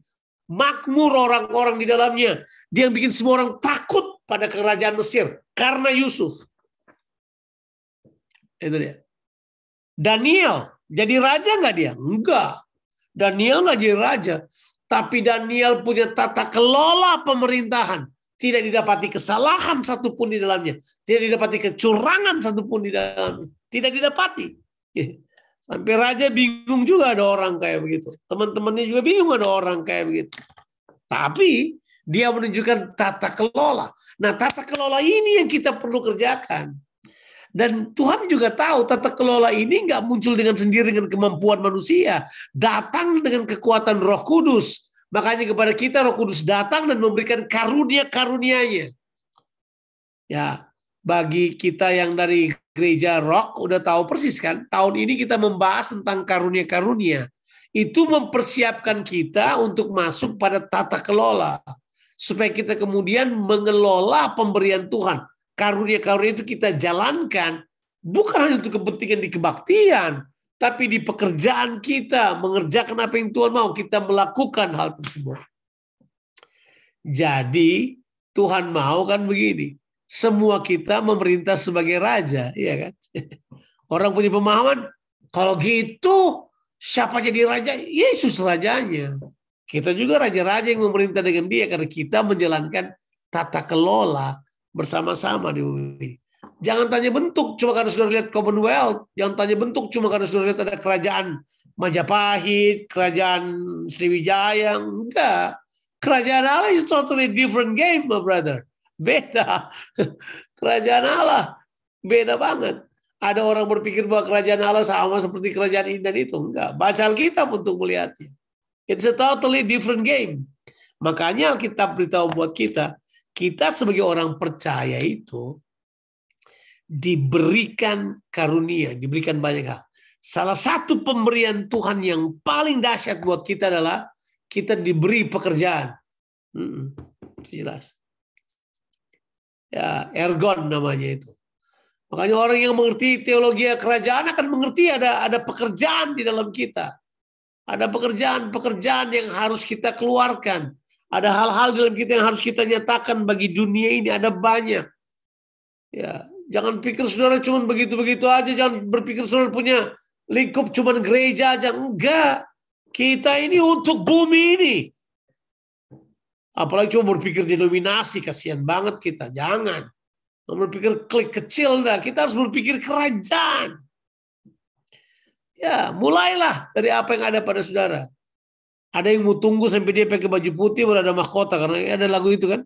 makmur orang-orang di dalamnya, dia yang bikin semua orang takut pada kerajaan Mesir karena Yusuf. Itu dia. Daniel jadi raja nggak dia? Enggak. Daniel nggak jadi raja, tapi Daniel punya tata kelola pemerintahan. Tidak didapati kesalahan satupun di dalamnya. Tidak didapati kecurangan satupun di dalamnya. Tidak didapati. Sampai raja bingung juga ada orang kayak begitu. Teman-temannya juga bingung ada orang kayak begitu. Tapi dia menunjukkan tata kelola. Nah, tata kelola ini yang kita perlu kerjakan. Dan Tuhan juga tahu tata kelola ini nggak muncul dengan sendiri dengan kemampuan manusia. Datang dengan kekuatan roh kudus. Makanya kepada kita roh kudus datang dan memberikan karunia-karunianya. Ya, bagi kita yang dari gereja rock udah tahu persis kan. Tahun ini kita membahas tentang karunia-karunia. Itu mempersiapkan kita untuk masuk pada tata kelola supaya kita kemudian mengelola pemberian Tuhan karunia-karunia itu kita jalankan bukan hanya untuk kepentingan di kebaktian, tapi di pekerjaan kita, mengerjakan apa yang Tuhan mau, kita melakukan hal tersebut. Jadi Tuhan mau kan begini, semua kita memerintah sebagai raja, ya kan? Orang punya pemahaman, kalau gitu siapa jadi raja? Yesus rajanya. Kita juga raja-raja yang memerintah dengan dia karena kita menjalankan tata kelola bersama-sama di bumi. Jangan tanya bentuk cuma karena sudah lihat Commonwealth, jangan tanya bentuk cuma karena sudah lihat ada kerajaan Majapahit, kerajaan Sriwijaya, enggak. Kerajaan Allah is totally different game, my brother. Beda. Kerajaan Allah beda banget. Ada orang berpikir bahwa kerajaan Allah sama seperti kerajaan dan itu. Enggak. Baca Alkitab untuk melihatnya. It's a totally different game. Makanya Alkitab beritahu buat kita, kita sebagai orang percaya itu diberikan karunia, diberikan banyak hal. Salah satu pemberian Tuhan yang paling dahsyat buat kita adalah kita diberi pekerjaan. Hmm, jelas. Ya, ergon namanya itu. Makanya orang yang mengerti teologi kerajaan akan mengerti ada ada pekerjaan di dalam kita. Ada pekerjaan-pekerjaan yang harus kita keluarkan ada hal-hal dalam kita yang harus kita nyatakan bagi dunia ini ada banyak. Ya, jangan pikir saudara cuma begitu-begitu aja, jangan berpikir saudara punya lingkup cuma gereja aja. Enggak. Kita ini untuk bumi ini. Apalagi cuma berpikir denominasi, kasihan banget kita. Jangan. Cuma berpikir klik kecil dah. Kita harus berpikir kerajaan. Ya, mulailah dari apa yang ada pada saudara. Ada yang mau tunggu sampai dia pakai baju putih baru ada mahkota karena ada lagu itu kan.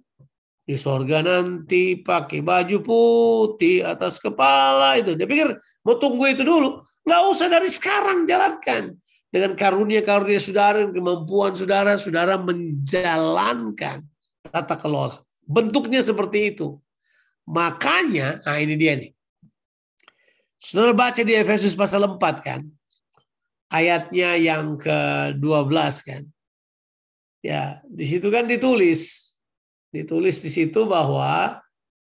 Di sorga nanti pakai baju putih atas kepala itu. Dia pikir mau tunggu itu dulu. Nggak usah dari sekarang jalankan. Dengan karunia-karunia saudara, kemampuan saudara, saudara menjalankan tata kelola. Bentuknya seperti itu. Makanya, nah ini dia nih. Saudara baca di Efesus pasal 4 kan ayatnya yang ke-12 kan. Ya, di situ kan ditulis. Ditulis di situ bahwa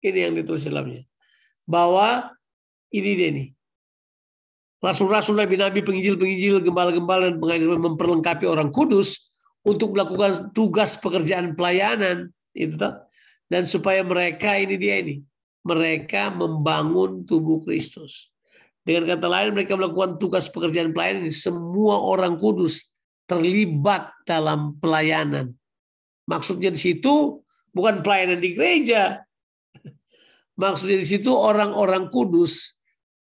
ini yang ditulis dalamnya. Bahwa ini dia nih. Rasul-rasul nabi-nabi, penginjil-penginjil, gembala-gembala dan pengajar memperlengkapi orang kudus untuk melakukan tugas pekerjaan pelayanan itu dan supaya mereka ini dia ini mereka membangun tubuh Kristus. Dengan kata lain, mereka melakukan tugas pekerjaan pelayanan. Semua orang kudus terlibat dalam pelayanan. Maksudnya di situ bukan pelayanan di gereja. Maksudnya di situ orang-orang kudus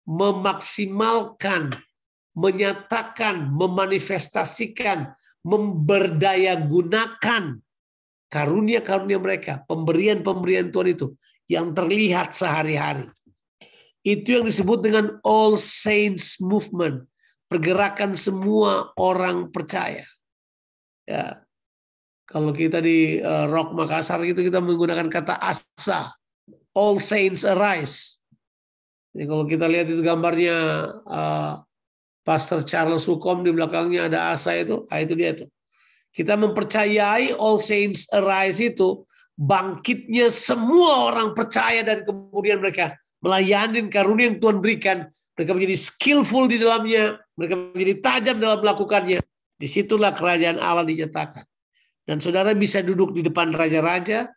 memaksimalkan, menyatakan, memanifestasikan, memberdaya gunakan karunia-karunia mereka, pemberian-pemberian Tuhan itu yang terlihat sehari-hari. Itu yang disebut dengan All Saints Movement, pergerakan semua orang percaya. Ya. Kalau kita di uh, Rock Makassar gitu kita menggunakan kata asa, All Saints Arise. Jadi kalau kita lihat itu gambarnya eh, Pastor Charles Hukom di belakangnya ada asa itu, ah itu dia itu. Kita mempercayai All Saints Arise itu bangkitnya semua orang percaya dan kemudian mereka melayani karunia yang Tuhan berikan. Mereka menjadi skillful di dalamnya. Mereka menjadi tajam dalam melakukannya. Disitulah kerajaan Allah dinyatakan. Dan saudara bisa duduk di depan raja-raja,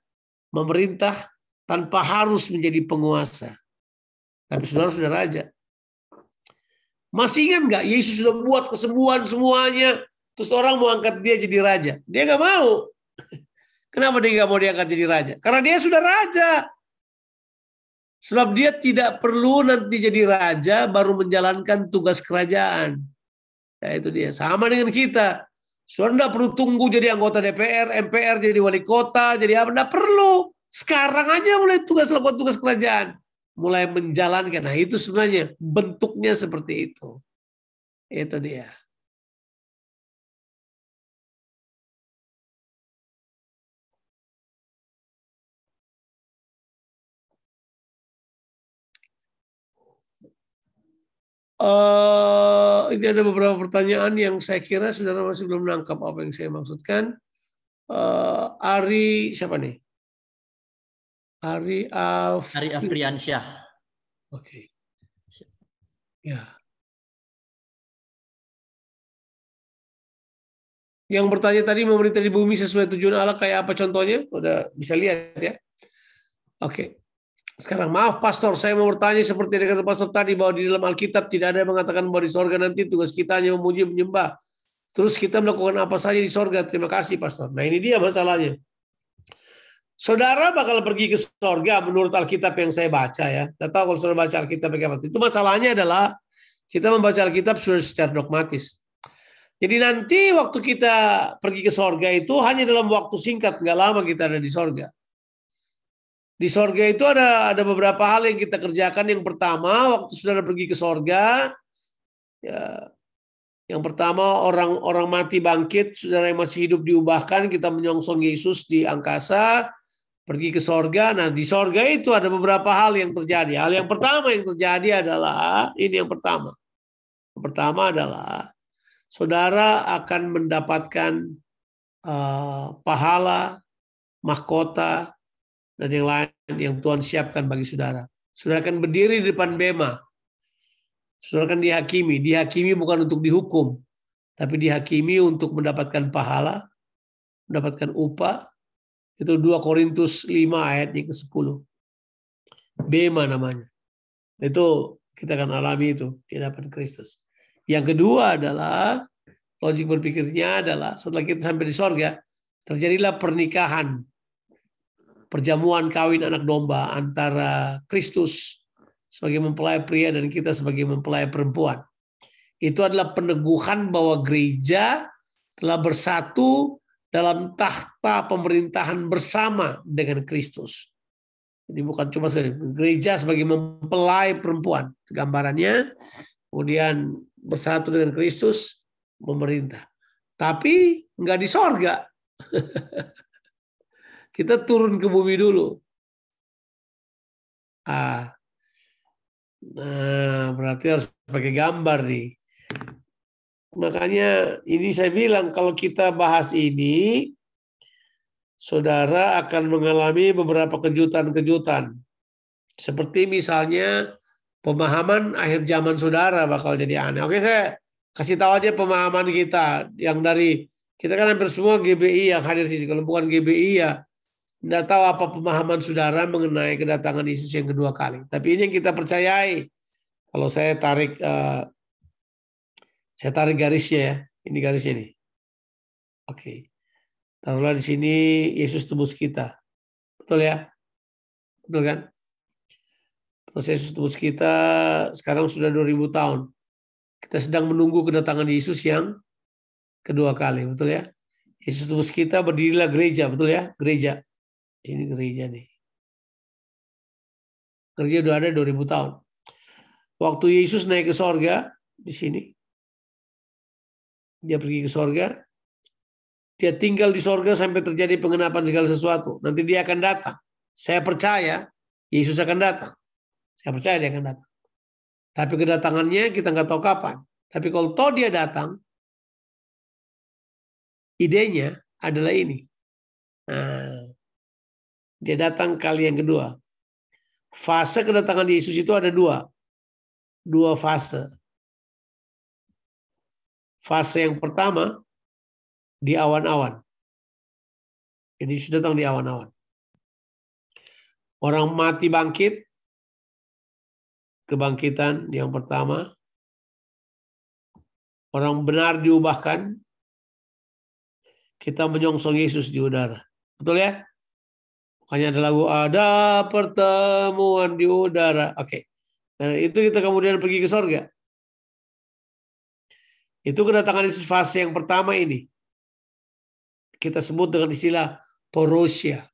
memerintah tanpa harus menjadi penguasa. Tapi saudara sudah raja. Masih ingat nggak Yesus sudah buat kesembuhan semuanya. Terus orang mau angkat dia jadi raja. Dia nggak mau. Kenapa dia nggak mau diangkat jadi raja? Karena dia sudah raja. Sebab dia tidak perlu nanti jadi raja baru menjalankan tugas kerajaan. Ya itu dia. Sama dengan kita. Sudah tidak perlu tunggu jadi anggota DPR, MPR, jadi wali kota, jadi apa. Tidak perlu. Sekarang aja mulai tugas lakukan tugas kerajaan. Mulai menjalankan. Nah itu sebenarnya bentuknya seperti itu. Itu dia. Uh, ini ada beberapa pertanyaan yang saya kira saudara masih belum menangkap apa yang saya maksudkan. Uh, Ari siapa nih? Ari Af Ari Afriansyah. Oke. Okay. Ya. Yang bertanya tadi pemerintah di bumi sesuai tujuan Allah kayak apa contohnya? Udah bisa lihat ya. Oke. Okay. Sekarang maaf pastor, saya mau bertanya seperti yang kata pastor tadi bahwa di dalam Alkitab tidak ada yang mengatakan bahwa di sorga nanti tugas kita hanya memuji menyembah. Terus kita melakukan apa saja di sorga. Terima kasih pastor. Nah ini dia masalahnya. Saudara bakal pergi ke sorga menurut Alkitab yang saya baca ya. Tidak tahu kalau saudara baca Alkitab bagaimana. Itu masalahnya adalah kita membaca Alkitab sudah secara dogmatis. Jadi nanti waktu kita pergi ke sorga itu hanya dalam waktu singkat, nggak lama kita ada di sorga. Di sorga itu ada ada beberapa hal yang kita kerjakan. Yang pertama, waktu saudara pergi ke sorga, ya, yang pertama orang-orang mati bangkit, saudara yang masih hidup diubahkan, kita menyongsong Yesus di angkasa, pergi ke sorga. Nah di sorga itu ada beberapa hal yang terjadi. Hal yang pertama yang terjadi adalah ini yang pertama. Yang pertama adalah saudara akan mendapatkan uh, pahala mahkota dan yang lain yang Tuhan siapkan bagi saudara. Saudara akan berdiri di depan bema. Saudara akan dihakimi. Dihakimi bukan untuk dihukum, tapi dihakimi untuk mendapatkan pahala, mendapatkan upah. Itu 2 Korintus 5 ayat yang ke-10. Bema namanya. Itu kita akan alami itu di hadapan Kristus. Yang kedua adalah logik berpikirnya adalah setelah kita sampai di sorga terjadilah pernikahan perjamuan kawin anak domba antara Kristus sebagai mempelai pria dan kita sebagai mempelai perempuan. Itu adalah peneguhan bahwa gereja telah bersatu dalam tahta pemerintahan bersama dengan Kristus. Jadi bukan cuma gereja sebagai mempelai perempuan, gambarannya, kemudian bersatu dengan Kristus, memerintah. Tapi nggak di sorga. Kita turun ke bumi dulu. Ah. Nah, berarti harus pakai gambar nih. Makanya ini saya bilang kalau kita bahas ini saudara akan mengalami beberapa kejutan-kejutan. Seperti misalnya pemahaman akhir zaman saudara bakal jadi aneh. Oke, saya kasih tahu aja pemahaman kita yang dari kita kan hampir semua GBI yang hadir di sini. Kalau bukan GBI ya tidak tahu apa pemahaman saudara mengenai kedatangan Yesus yang kedua kali. Tapi ini yang kita percayai. Kalau saya tarik, eh, saya tarik garisnya ya. Ini garis ini. Oke. Okay. Taruhlah di sini Yesus tebus kita. Betul ya? Betul kan? Terus Yesus tebus kita sekarang sudah 2000 tahun. Kita sedang menunggu kedatangan Yesus yang kedua kali. Betul ya? Yesus tebus kita berdirilah gereja. Betul ya? Gereja ini gereja nih. Gereja udah ada 2000 tahun. Waktu Yesus naik ke sorga di sini, dia pergi ke sorga, dia tinggal di sorga sampai terjadi pengenapan segala sesuatu. Nanti dia akan datang. Saya percaya Yesus akan datang. Saya percaya dia akan datang. Tapi kedatangannya kita nggak tahu kapan. Tapi kalau tahu dia datang, idenya adalah ini. Nah, dia datang kali yang kedua. Fase kedatangan Yesus itu ada dua. Dua fase. Fase yang pertama di awan-awan. Ini sudah datang di awan-awan. Orang mati bangkit. Kebangkitan yang pertama. Orang benar diubahkan. Kita menyongsong Yesus di udara. Betul ya? Hanya ada lagu ada pertemuan di udara. Oke. Okay. Nah, itu kita kemudian pergi ke surga. Itu kedatangan Yesus fase yang pertama ini. Kita sebut dengan istilah porosia.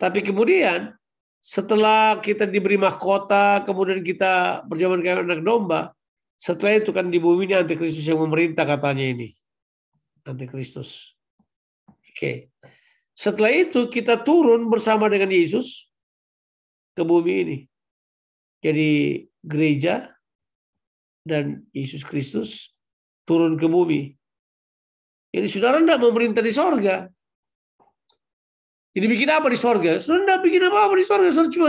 Tapi kemudian setelah kita diberi mahkota, kemudian kita berjaman kayak anak domba, setelah itu kan di bumi ini antikristus yang memerintah katanya ini. Antikristus. Oke. Okay. Setelah itu kita turun bersama dengan Yesus ke bumi ini. Jadi gereja dan Yesus Kristus turun ke bumi. Jadi saudara tidak memerintah di sorga. Jadi bikin apa di sorga? Saudara tidak bikin apa-apa di sorga. Saudara cuma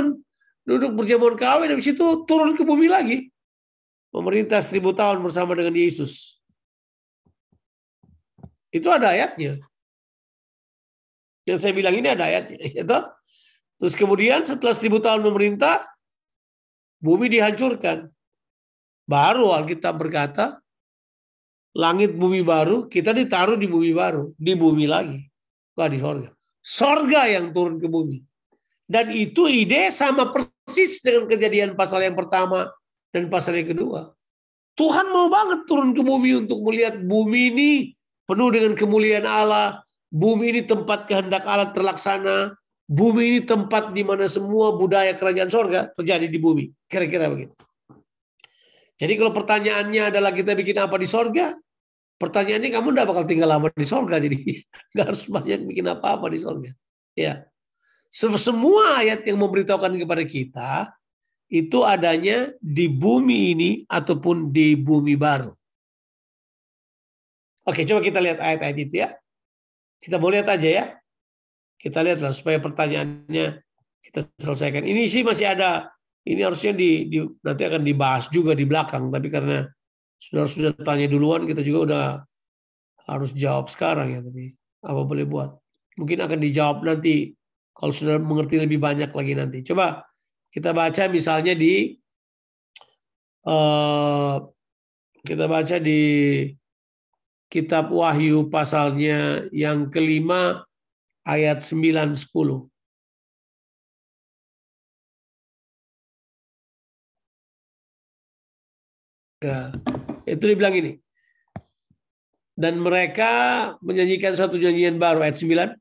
duduk berjamuan kawin, habis itu turun ke bumi lagi. pemerintah seribu tahun bersama dengan Yesus. Itu ada ayatnya. Yang saya bilang ini ada ayatnya. itu, ya Terus kemudian setelah seribu tahun memerintah, bumi dihancurkan. Baru Alkitab berkata, langit bumi baru, kita ditaruh di bumi baru, di bumi lagi. Bukan di sorga. Sorga yang turun ke bumi. Dan itu ide sama persis dengan kejadian pasal yang pertama dan pasal yang kedua. Tuhan mau banget turun ke bumi untuk melihat bumi ini penuh dengan kemuliaan Allah, Bumi ini tempat kehendak Allah terlaksana. Bumi ini tempat di mana semua budaya kerajaan sorga terjadi di bumi. Kira-kira begitu. Jadi kalau pertanyaannya adalah kita bikin apa di sorga, pertanyaannya kamu tidak bakal tinggal lama di sorga. Jadi nggak harus banyak bikin apa-apa di sorga. Ya. Semua ayat yang memberitahukan kepada kita itu adanya di bumi ini ataupun di bumi baru. Oke, coba kita lihat ayat-ayat itu ya. Kita boleh lihat aja ya. Kita lihatlah supaya pertanyaannya kita selesaikan. Ini sih masih ada, ini harusnya di, di nanti akan dibahas juga di belakang, tapi karena sudah sudah tanya duluan, kita juga udah harus jawab sekarang ya. Tapi apa boleh buat? Mungkin akan dijawab nanti kalau sudah mengerti lebih banyak lagi nanti. Coba kita baca misalnya di uh, kita baca di kitab Wahyu pasalnya yang kelima ayat 9 10. Ya, itu dibilang ini. Dan mereka menyanyikan satu nyanyian baru ayat 9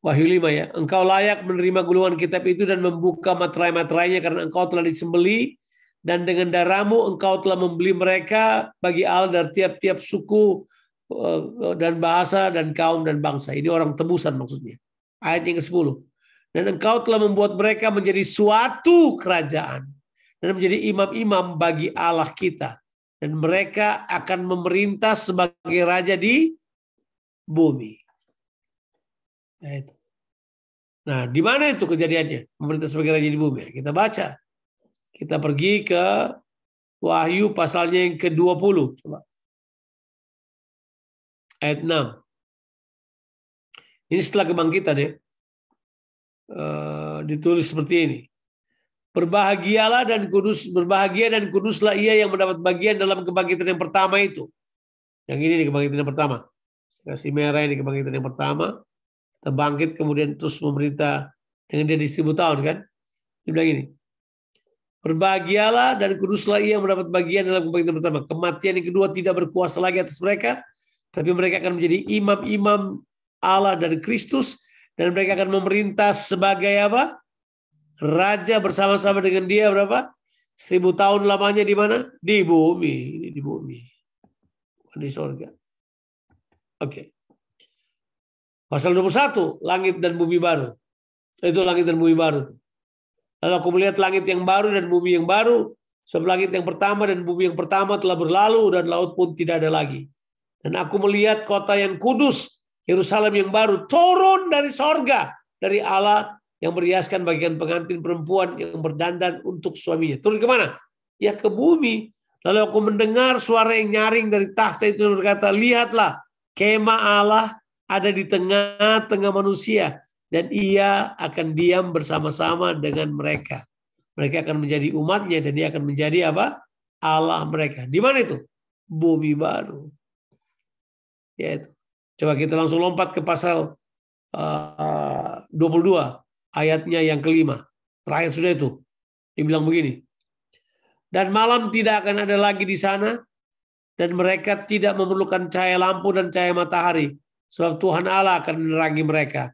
Wahyu 5 ya. Engkau layak menerima gulungan kitab itu dan membuka materai-materainya karena engkau telah disembeli dan dengan darahmu engkau telah membeli mereka bagi Allah dari tiap-tiap suku eh, dan bahasa dan kaum dan bangsa. Ini orang tebusan maksudnya. Ayat yang ke-10. Dan engkau telah membuat mereka menjadi suatu kerajaan dan menjadi imam-imam bagi Allah kita. Dan mereka akan memerintah sebagai raja di bumi. Nah itu. Nah, di mana itu kejadiannya? Memerintah sebagai raja di bumi. Kita baca kita pergi ke Wahyu pasalnya yang ke-20. Coba. Ayat 6. Ini setelah kebangkitan ya. E, ditulis seperti ini. Berbahagialah dan kudus, berbahagia dan kuduslah ia yang mendapat bagian dalam kebangkitan yang pertama itu. Yang ini nih kebangkitan yang pertama. Kasih merah ini kebangkitan yang pertama. Terbangkit kemudian terus memerintah dengan dia di tahun kan. Dia bilang gini, Berbahagialah dan kuduslah ia mendapat bagian dalam kebangkitan pertama. Kematian yang kedua tidak berkuasa lagi atas mereka, tapi mereka akan menjadi imam-imam Allah dan Kristus dan mereka akan memerintah sebagai apa? Raja bersama-sama dengan dia berapa? Seribu tahun lamanya di mana? Di bumi. Ini di bumi. di sorga. Oke. Okay. Pasal 21, langit dan bumi baru. Itu langit dan bumi baru. Lalu aku melihat langit yang baru dan bumi yang baru, sebab langit yang pertama dan bumi yang pertama telah berlalu dan laut pun tidak ada lagi. Dan aku melihat kota yang kudus, Yerusalem yang baru turun dari sorga, dari Allah yang meriaskan bagian pengantin perempuan yang berdandan untuk suaminya. Turun kemana? Ya ke bumi. Lalu aku mendengar suara yang nyaring dari tahta itu berkata, Lihatlah, kemah Allah ada di tengah-tengah manusia dan ia akan diam bersama-sama dengan mereka. Mereka akan menjadi umatnya dan dia akan menjadi apa? Allah mereka. Di mana itu? Bumi baru. Ya itu. Coba kita langsung lompat ke pasal eh, uh, 22 ayatnya yang kelima. Terakhir sudah itu. Dibilang begini. Dan malam tidak akan ada lagi di sana dan mereka tidak memerlukan cahaya lampu dan cahaya matahari sebab Tuhan Allah akan menerangi mereka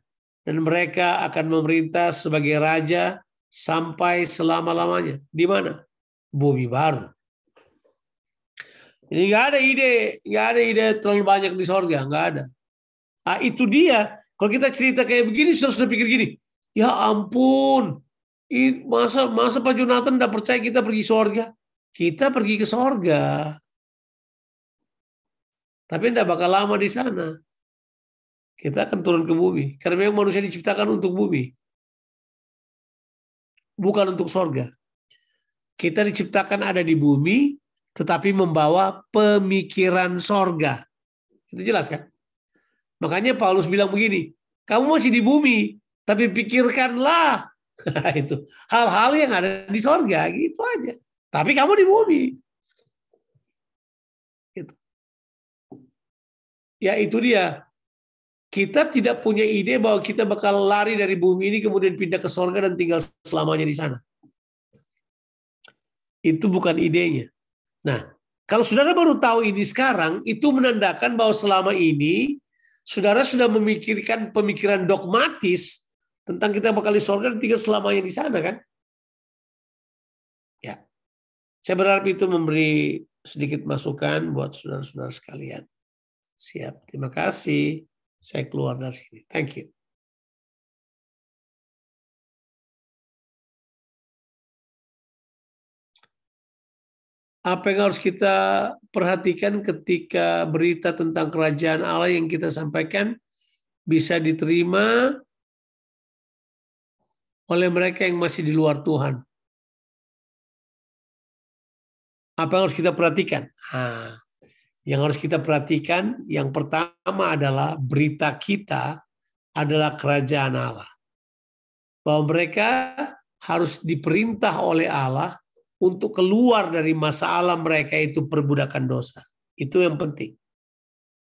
dan mereka akan memerintah sebagai raja sampai selama-lamanya. Di mana? Bumi baru. Ini nggak ada ide, nggak ada ide terlalu banyak di sorga, nggak ada. Ah, itu dia. Kalau kita cerita kayak begini, sudah sudah pikir gini, ya ampun, masa masa Pak Jonathan tidak percaya kita pergi sorga? Kita pergi ke sorga. Tapi tidak bakal lama di sana. Kita akan turun ke bumi. Karena memang manusia diciptakan untuk bumi. Bukan untuk sorga. Kita diciptakan ada di bumi, tetapi membawa pemikiran sorga. Itu jelas kan? Makanya Paulus bilang begini, kamu masih di bumi, tapi pikirkanlah itu hal-hal yang ada di sorga gitu aja. Tapi kamu di bumi. Gitu. Ya itu dia kita tidak punya ide bahwa kita bakal lari dari bumi ini kemudian pindah ke sorga dan tinggal selamanya di sana. Itu bukan idenya. Nah, kalau saudara baru tahu ini sekarang, itu menandakan bahwa selama ini saudara sudah memikirkan pemikiran dogmatis tentang kita bakal di sorga dan tinggal selamanya di sana kan? Ya. Saya berharap itu memberi sedikit masukan buat saudara-saudara sekalian. Siap, terima kasih saya keluar dari sini. Thank you. Apa yang harus kita perhatikan ketika berita tentang kerajaan Allah yang kita sampaikan bisa diterima oleh mereka yang masih di luar Tuhan? Apa yang harus kita perhatikan? Nah, yang harus kita perhatikan, yang pertama adalah berita kita adalah kerajaan Allah. Bahwa mereka harus diperintah oleh Allah untuk keluar dari masalah mereka itu perbudakan dosa. Itu yang penting.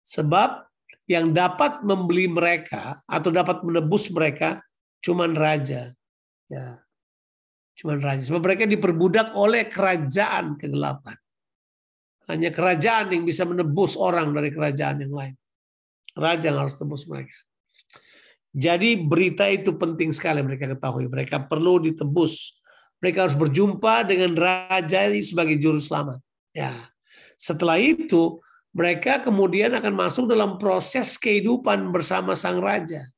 Sebab yang dapat membeli mereka atau dapat menebus mereka cuman raja. Ya. Cuman raja. Sebab mereka diperbudak oleh kerajaan kegelapan. Hanya kerajaan yang bisa menebus orang dari kerajaan yang lain. Raja yang harus tebus mereka. Jadi berita itu penting sekali mereka ketahui. Mereka perlu ditebus. Mereka harus berjumpa dengan raja ini sebagai juru selamat. Ya. Setelah itu mereka kemudian akan masuk dalam proses kehidupan bersama sang raja.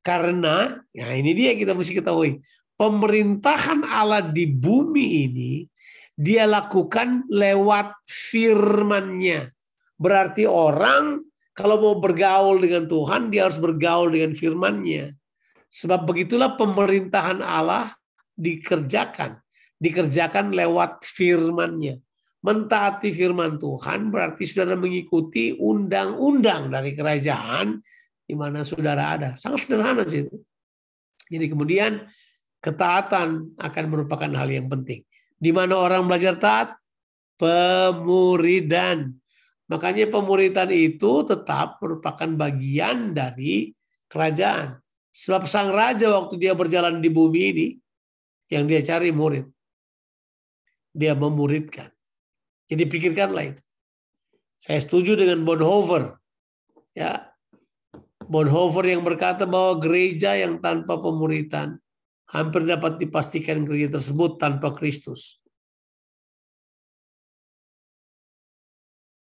Karena, ya ini dia kita mesti ketahui, pemerintahan Allah di bumi ini dia lakukan lewat firmannya. Berarti orang kalau mau bergaul dengan Tuhan, dia harus bergaul dengan firmannya. Sebab begitulah pemerintahan Allah dikerjakan. Dikerjakan lewat firmannya. Mentaati firman Tuhan berarti saudara mengikuti undang-undang dari kerajaan di mana saudara ada. Sangat sederhana sih itu. Jadi kemudian ketaatan akan merupakan hal yang penting. Di mana orang belajar taat? Pemuridan. Makanya pemuritan itu tetap merupakan bagian dari kerajaan. Sebab sang raja waktu dia berjalan di bumi ini, yang dia cari murid. Dia memuridkan. Jadi pikirkanlah itu. Saya setuju dengan Bonhoeffer. Ya. Bonhoeffer yang berkata bahwa gereja yang tanpa pemuritan hampir dapat dipastikan gereja tersebut tanpa Kristus.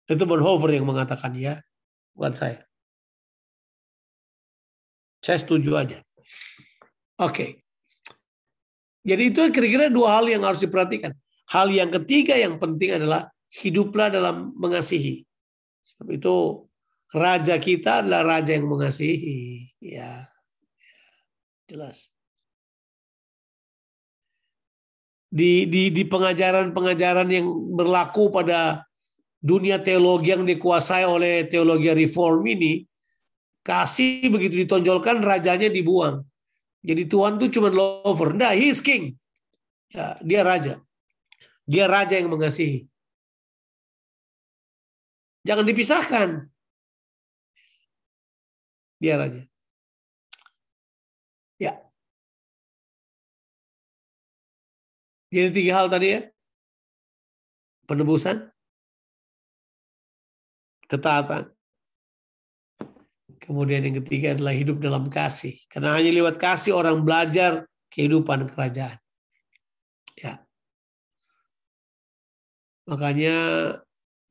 Itu Bonhoeffer yang mengatakan ya, bukan saya. Saya setuju aja. Oke. Okay. Jadi itu kira-kira dua hal yang harus diperhatikan. Hal yang ketiga yang penting adalah hiduplah dalam mengasihi. Sebab itu raja kita adalah raja yang mengasihi. Ya, ya jelas. di di di pengajaran-pengajaran yang berlaku pada dunia teologi yang dikuasai oleh teologi reform ini kasih begitu ditonjolkan rajanya dibuang. Jadi Tuhan tuh cuma lover. Nah, he's king. Ya, dia raja. Dia raja yang mengasihi. Jangan dipisahkan. Dia raja. Jadi tiga hal tadi ya. Penebusan, ketaatan, kemudian yang ketiga adalah hidup dalam kasih. Karena hanya lewat kasih orang belajar kehidupan kerajaan. Ya. Makanya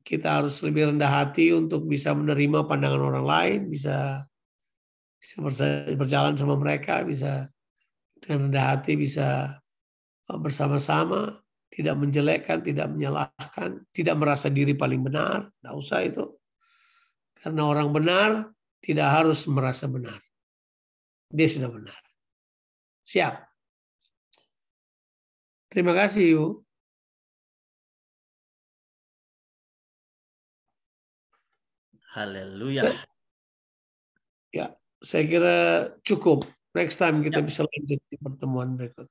kita harus lebih rendah hati untuk bisa menerima pandangan orang lain, bisa bisa berjalan sama mereka, bisa dengan rendah hati bisa Eh, bersama-sama, tidak menjelekkan, tidak menyalahkan, tidak merasa diri paling benar, tidak usah itu. Karena orang benar tidak harus merasa benar. Dia sudah benar. Siap. Terima kasih, Yu. Haleluya. Ya, saya kira cukup. Next time kita ya. bisa lanjut di pertemuan berikut.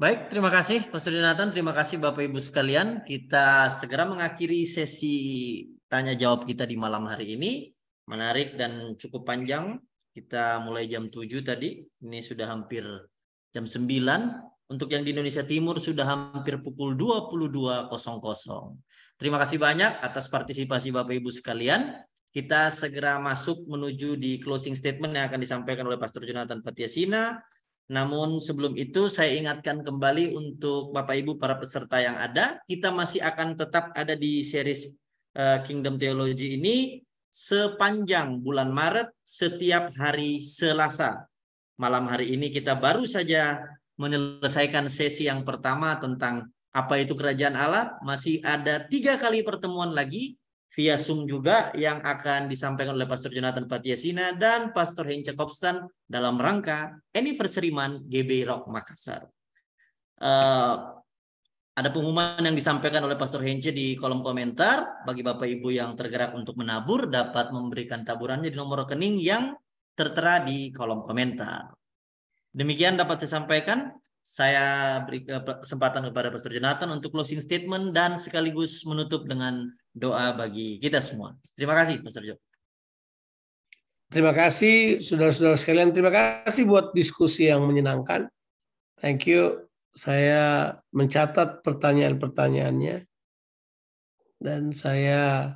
Baik, terima kasih Mas Jonathan. terima kasih Bapak Ibu sekalian. Kita segera mengakhiri sesi tanya jawab kita di malam hari ini. Menarik dan cukup panjang. Kita mulai jam 7 tadi, ini sudah hampir jam 9. Untuk yang di Indonesia Timur sudah hampir pukul 22.00. Terima kasih banyak atas partisipasi Bapak Ibu sekalian. Kita segera masuk menuju di closing statement yang akan disampaikan oleh Pastor Jonathan Patiasina namun sebelum itu saya ingatkan kembali untuk Bapak Ibu para peserta yang ada, kita masih akan tetap ada di series eh, Kingdom Theology ini sepanjang bulan Maret setiap hari Selasa. Malam hari ini kita baru saja menyelesaikan sesi yang pertama tentang apa itu kerajaan Allah. Masih ada tiga kali pertemuan lagi via Zoom juga yang akan disampaikan oleh Pastor Jonathan Patiasina dan Pastor Hince Kopstan dalam rangka anniversary man GB Rock Makassar. Uh, ada pengumuman yang disampaikan oleh Pastor Henche di kolom komentar. Bagi Bapak Ibu yang tergerak untuk menabur dapat memberikan taburannya di nomor rekening yang tertera di kolom komentar. Demikian dapat saya sampaikan saya beri eh, kesempatan kepada Pastor Jonathan untuk closing statement dan sekaligus menutup dengan doa bagi kita semua. Terima kasih, Pastor Jo. Terima kasih, saudara-saudara sekalian. Terima kasih buat diskusi yang menyenangkan. Thank you. Saya mencatat pertanyaan-pertanyaannya. Dan saya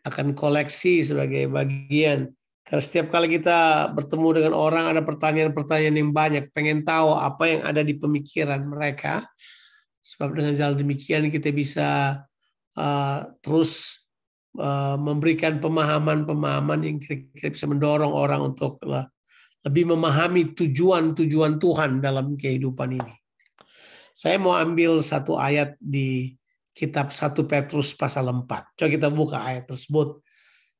akan koleksi sebagai bagian karena setiap kali kita bertemu dengan orang ada pertanyaan-pertanyaan yang banyak, pengen tahu apa yang ada di pemikiran mereka. Sebab dengan jalan demikian kita bisa uh, terus uh, memberikan pemahaman-pemahaman yang kira-kira bisa mendorong orang untuk uh, lebih memahami tujuan-tujuan Tuhan dalam kehidupan ini. Saya mau ambil satu ayat di kitab 1 Petrus pasal 4. Coba kita buka ayat tersebut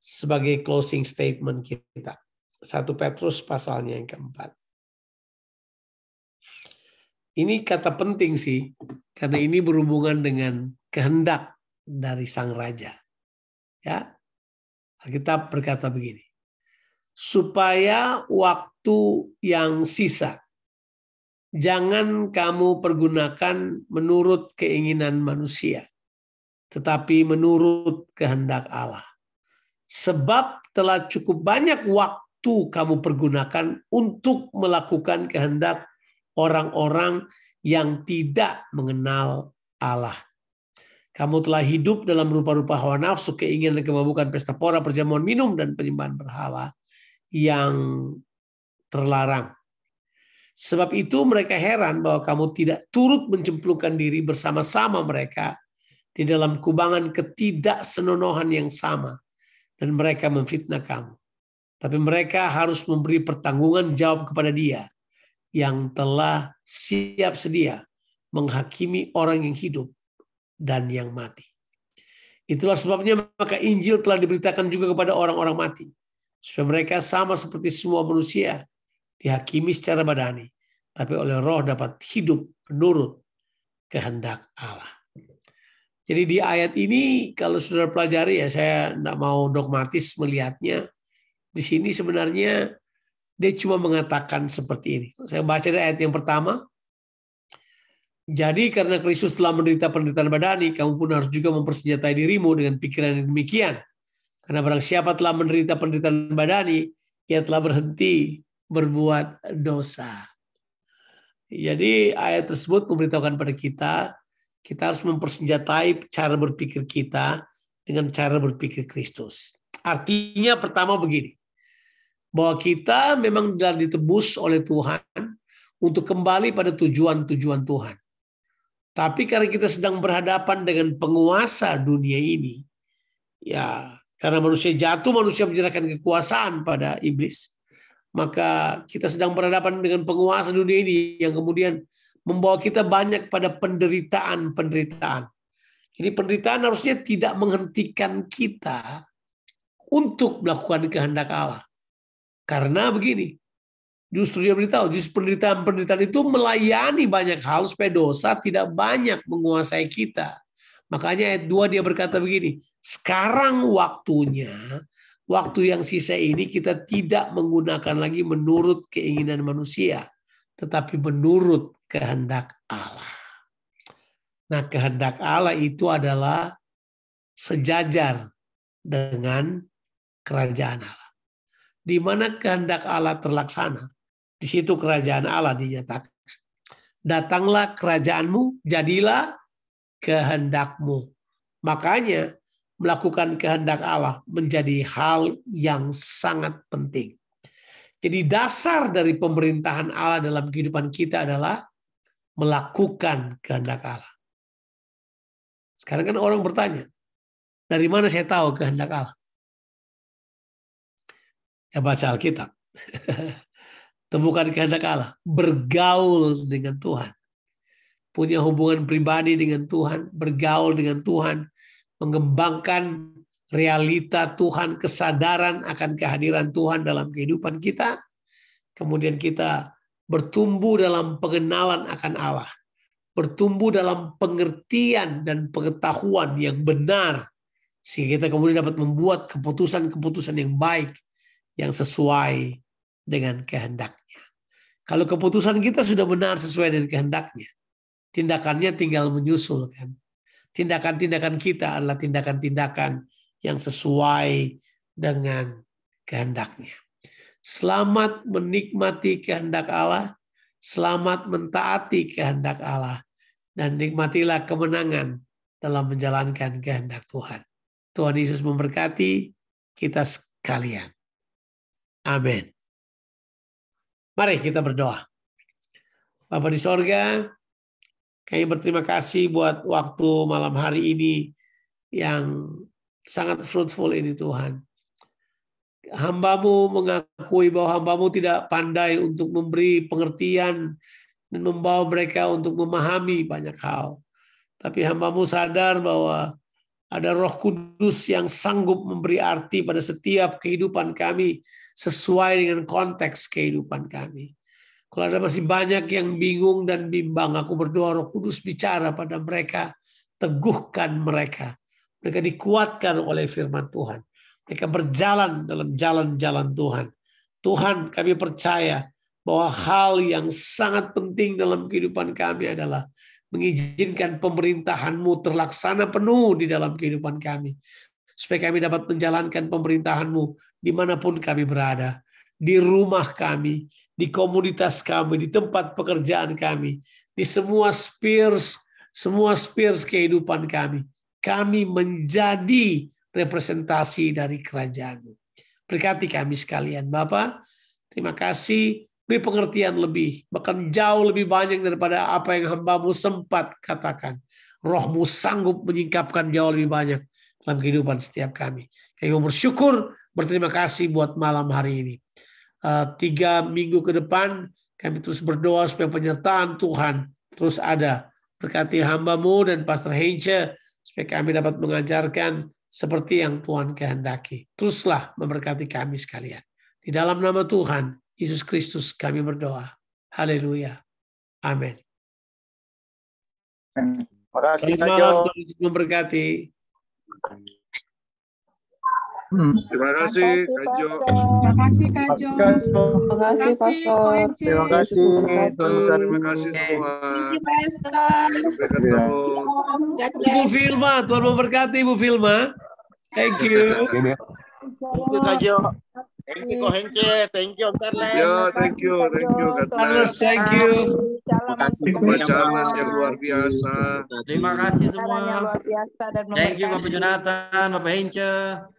sebagai closing statement kita. satu Petrus pasalnya yang keempat. Ini kata penting sih, karena ini berhubungan dengan kehendak dari sang raja. Ya. Alkitab berkata begini. Supaya waktu yang sisa jangan kamu pergunakan menurut keinginan manusia, tetapi menurut kehendak Allah sebab telah cukup banyak waktu kamu pergunakan untuk melakukan kehendak orang-orang yang tidak mengenal Allah. Kamu telah hidup dalam rupa-rupa hawa nafsu, keinginan, kemabukan, pesta pora, perjamuan minum, dan penyembahan berhala yang terlarang. Sebab itu mereka heran bahwa kamu tidak turut mencemplungkan diri bersama-sama mereka di dalam kubangan ketidaksenonohan yang sama dan mereka memfitnah kamu. Tapi mereka harus memberi pertanggungan jawab kepada dia yang telah siap sedia menghakimi orang yang hidup dan yang mati. Itulah sebabnya maka Injil telah diberitakan juga kepada orang-orang mati. Supaya mereka sama seperti semua manusia dihakimi secara badani. Tapi oleh roh dapat hidup menurut kehendak Allah. Jadi di ayat ini kalau saudara pelajari ya saya tidak mau dogmatis melihatnya. Di sini sebenarnya dia cuma mengatakan seperti ini. Saya baca dari ayat yang pertama. Jadi karena Kristus telah menderita penderitaan badani, kamu pun harus juga mempersenjatai dirimu dengan pikiran yang demikian. Karena barang siapa telah menderita penderitaan badani, ia telah berhenti berbuat dosa. Jadi ayat tersebut memberitahukan pada kita kita harus mempersenjatai cara berpikir kita dengan cara berpikir Kristus. Artinya pertama begini, bahwa kita memang telah ditebus oleh Tuhan untuk kembali pada tujuan-tujuan Tuhan. Tapi karena kita sedang berhadapan dengan penguasa dunia ini, ya karena manusia jatuh, manusia menyerahkan kekuasaan pada iblis, maka kita sedang berhadapan dengan penguasa dunia ini yang kemudian membawa kita banyak pada penderitaan-penderitaan. Jadi penderitaan harusnya tidak menghentikan kita untuk melakukan kehendak Allah. Karena begini, justru dia beritahu, justru penderitaan-penderitaan itu melayani banyak hal supaya dosa tidak banyak menguasai kita. Makanya ayat 2 dia berkata begini, sekarang waktunya waktu yang sisa ini kita tidak menggunakan lagi menurut keinginan manusia, tetapi menurut kehendak Allah. Nah, kehendak Allah itu adalah sejajar dengan kerajaan Allah. Di mana kehendak Allah terlaksana, di situ kerajaan Allah dinyatakan. Datanglah kerajaanmu, jadilah kehendakmu. Makanya melakukan kehendak Allah menjadi hal yang sangat penting. Jadi dasar dari pemerintahan Allah dalam kehidupan kita adalah melakukan kehendak Allah. Sekarang kan orang bertanya, dari mana saya tahu kehendak Allah? Ya baca Alkitab. Temukan kehendak Allah. Bergaul dengan Tuhan. Punya hubungan pribadi dengan Tuhan. Bergaul dengan Tuhan. Mengembangkan realita Tuhan, kesadaran akan kehadiran Tuhan dalam kehidupan kita. Kemudian kita bertumbuh dalam pengenalan akan Allah, bertumbuh dalam pengertian dan pengetahuan yang benar, sehingga kita kemudian dapat membuat keputusan-keputusan yang baik, yang sesuai dengan kehendaknya. Kalau keputusan kita sudah benar sesuai dengan kehendaknya, tindakannya tinggal menyusul kan. Tindakan-tindakan kita adalah tindakan-tindakan yang sesuai dengan kehendaknya. Selamat menikmati kehendak Allah, selamat mentaati kehendak Allah, dan nikmatilah kemenangan dalam menjalankan kehendak Tuhan. Tuhan Yesus memberkati kita sekalian. Amin. Mari kita berdoa. Bapa di sorga, kami berterima kasih buat waktu malam hari ini yang sangat fruitful ini Tuhan hambamu mengakui bahwa hambamu tidak pandai untuk memberi pengertian dan membawa mereka untuk memahami banyak hal. Tapi hambamu sadar bahwa ada roh kudus yang sanggup memberi arti pada setiap kehidupan kami sesuai dengan konteks kehidupan kami. Kalau ada masih banyak yang bingung dan bimbang, aku berdoa roh kudus bicara pada mereka, teguhkan mereka. Mereka dikuatkan oleh firman Tuhan. Mereka berjalan dalam jalan-jalan Tuhan. Tuhan kami percaya bahwa hal yang sangat penting dalam kehidupan kami adalah mengizinkan pemerintahanmu terlaksana penuh di dalam kehidupan kami. Supaya kami dapat menjalankan pemerintahanmu dimanapun kami berada. Di rumah kami, di komunitas kami, di tempat pekerjaan kami, di semua spheres, semua spheres kehidupan kami. Kami menjadi representasi dari kerajaan. Berkati kami sekalian. Bapak, terima kasih. Beri pengertian lebih, bahkan jauh lebih banyak daripada apa yang hambamu sempat katakan. Rohmu sanggup menyingkapkan jauh lebih banyak dalam kehidupan setiap kami. Kami bersyukur, berterima kasih buat malam hari ini. Eh, tiga minggu ke depan, kami terus berdoa supaya penyertaan Tuhan terus ada. Berkati hambamu dan Pastor Hence, supaya kami dapat mengajarkan seperti yang Tuhan kehendaki. Teruslah memberkati kami sekalian. Di dalam nama Tuhan, Yesus Kristus kami berdoa. Haleluya. Amin. Terima kasih, Selamat memberkati. Terima kasih, Kak Jo. Terima kasih, Kak Jo. Terima kasih, Pak Terima kasih. Terima kasih semua. Terima kasih Ibu Vilma, Tuhan memberkati Bu Vilma. Thank you. Thank you, Jo. Thank you, Henke. Thank you, Carles. Ya, thank you, thank you, Thank you. Terima kasih kepada Charles yang luar biasa. Terima kasih semua. Terima kasih luar biasa dan Thank you, Bapak Jonathan, Bapak Henke.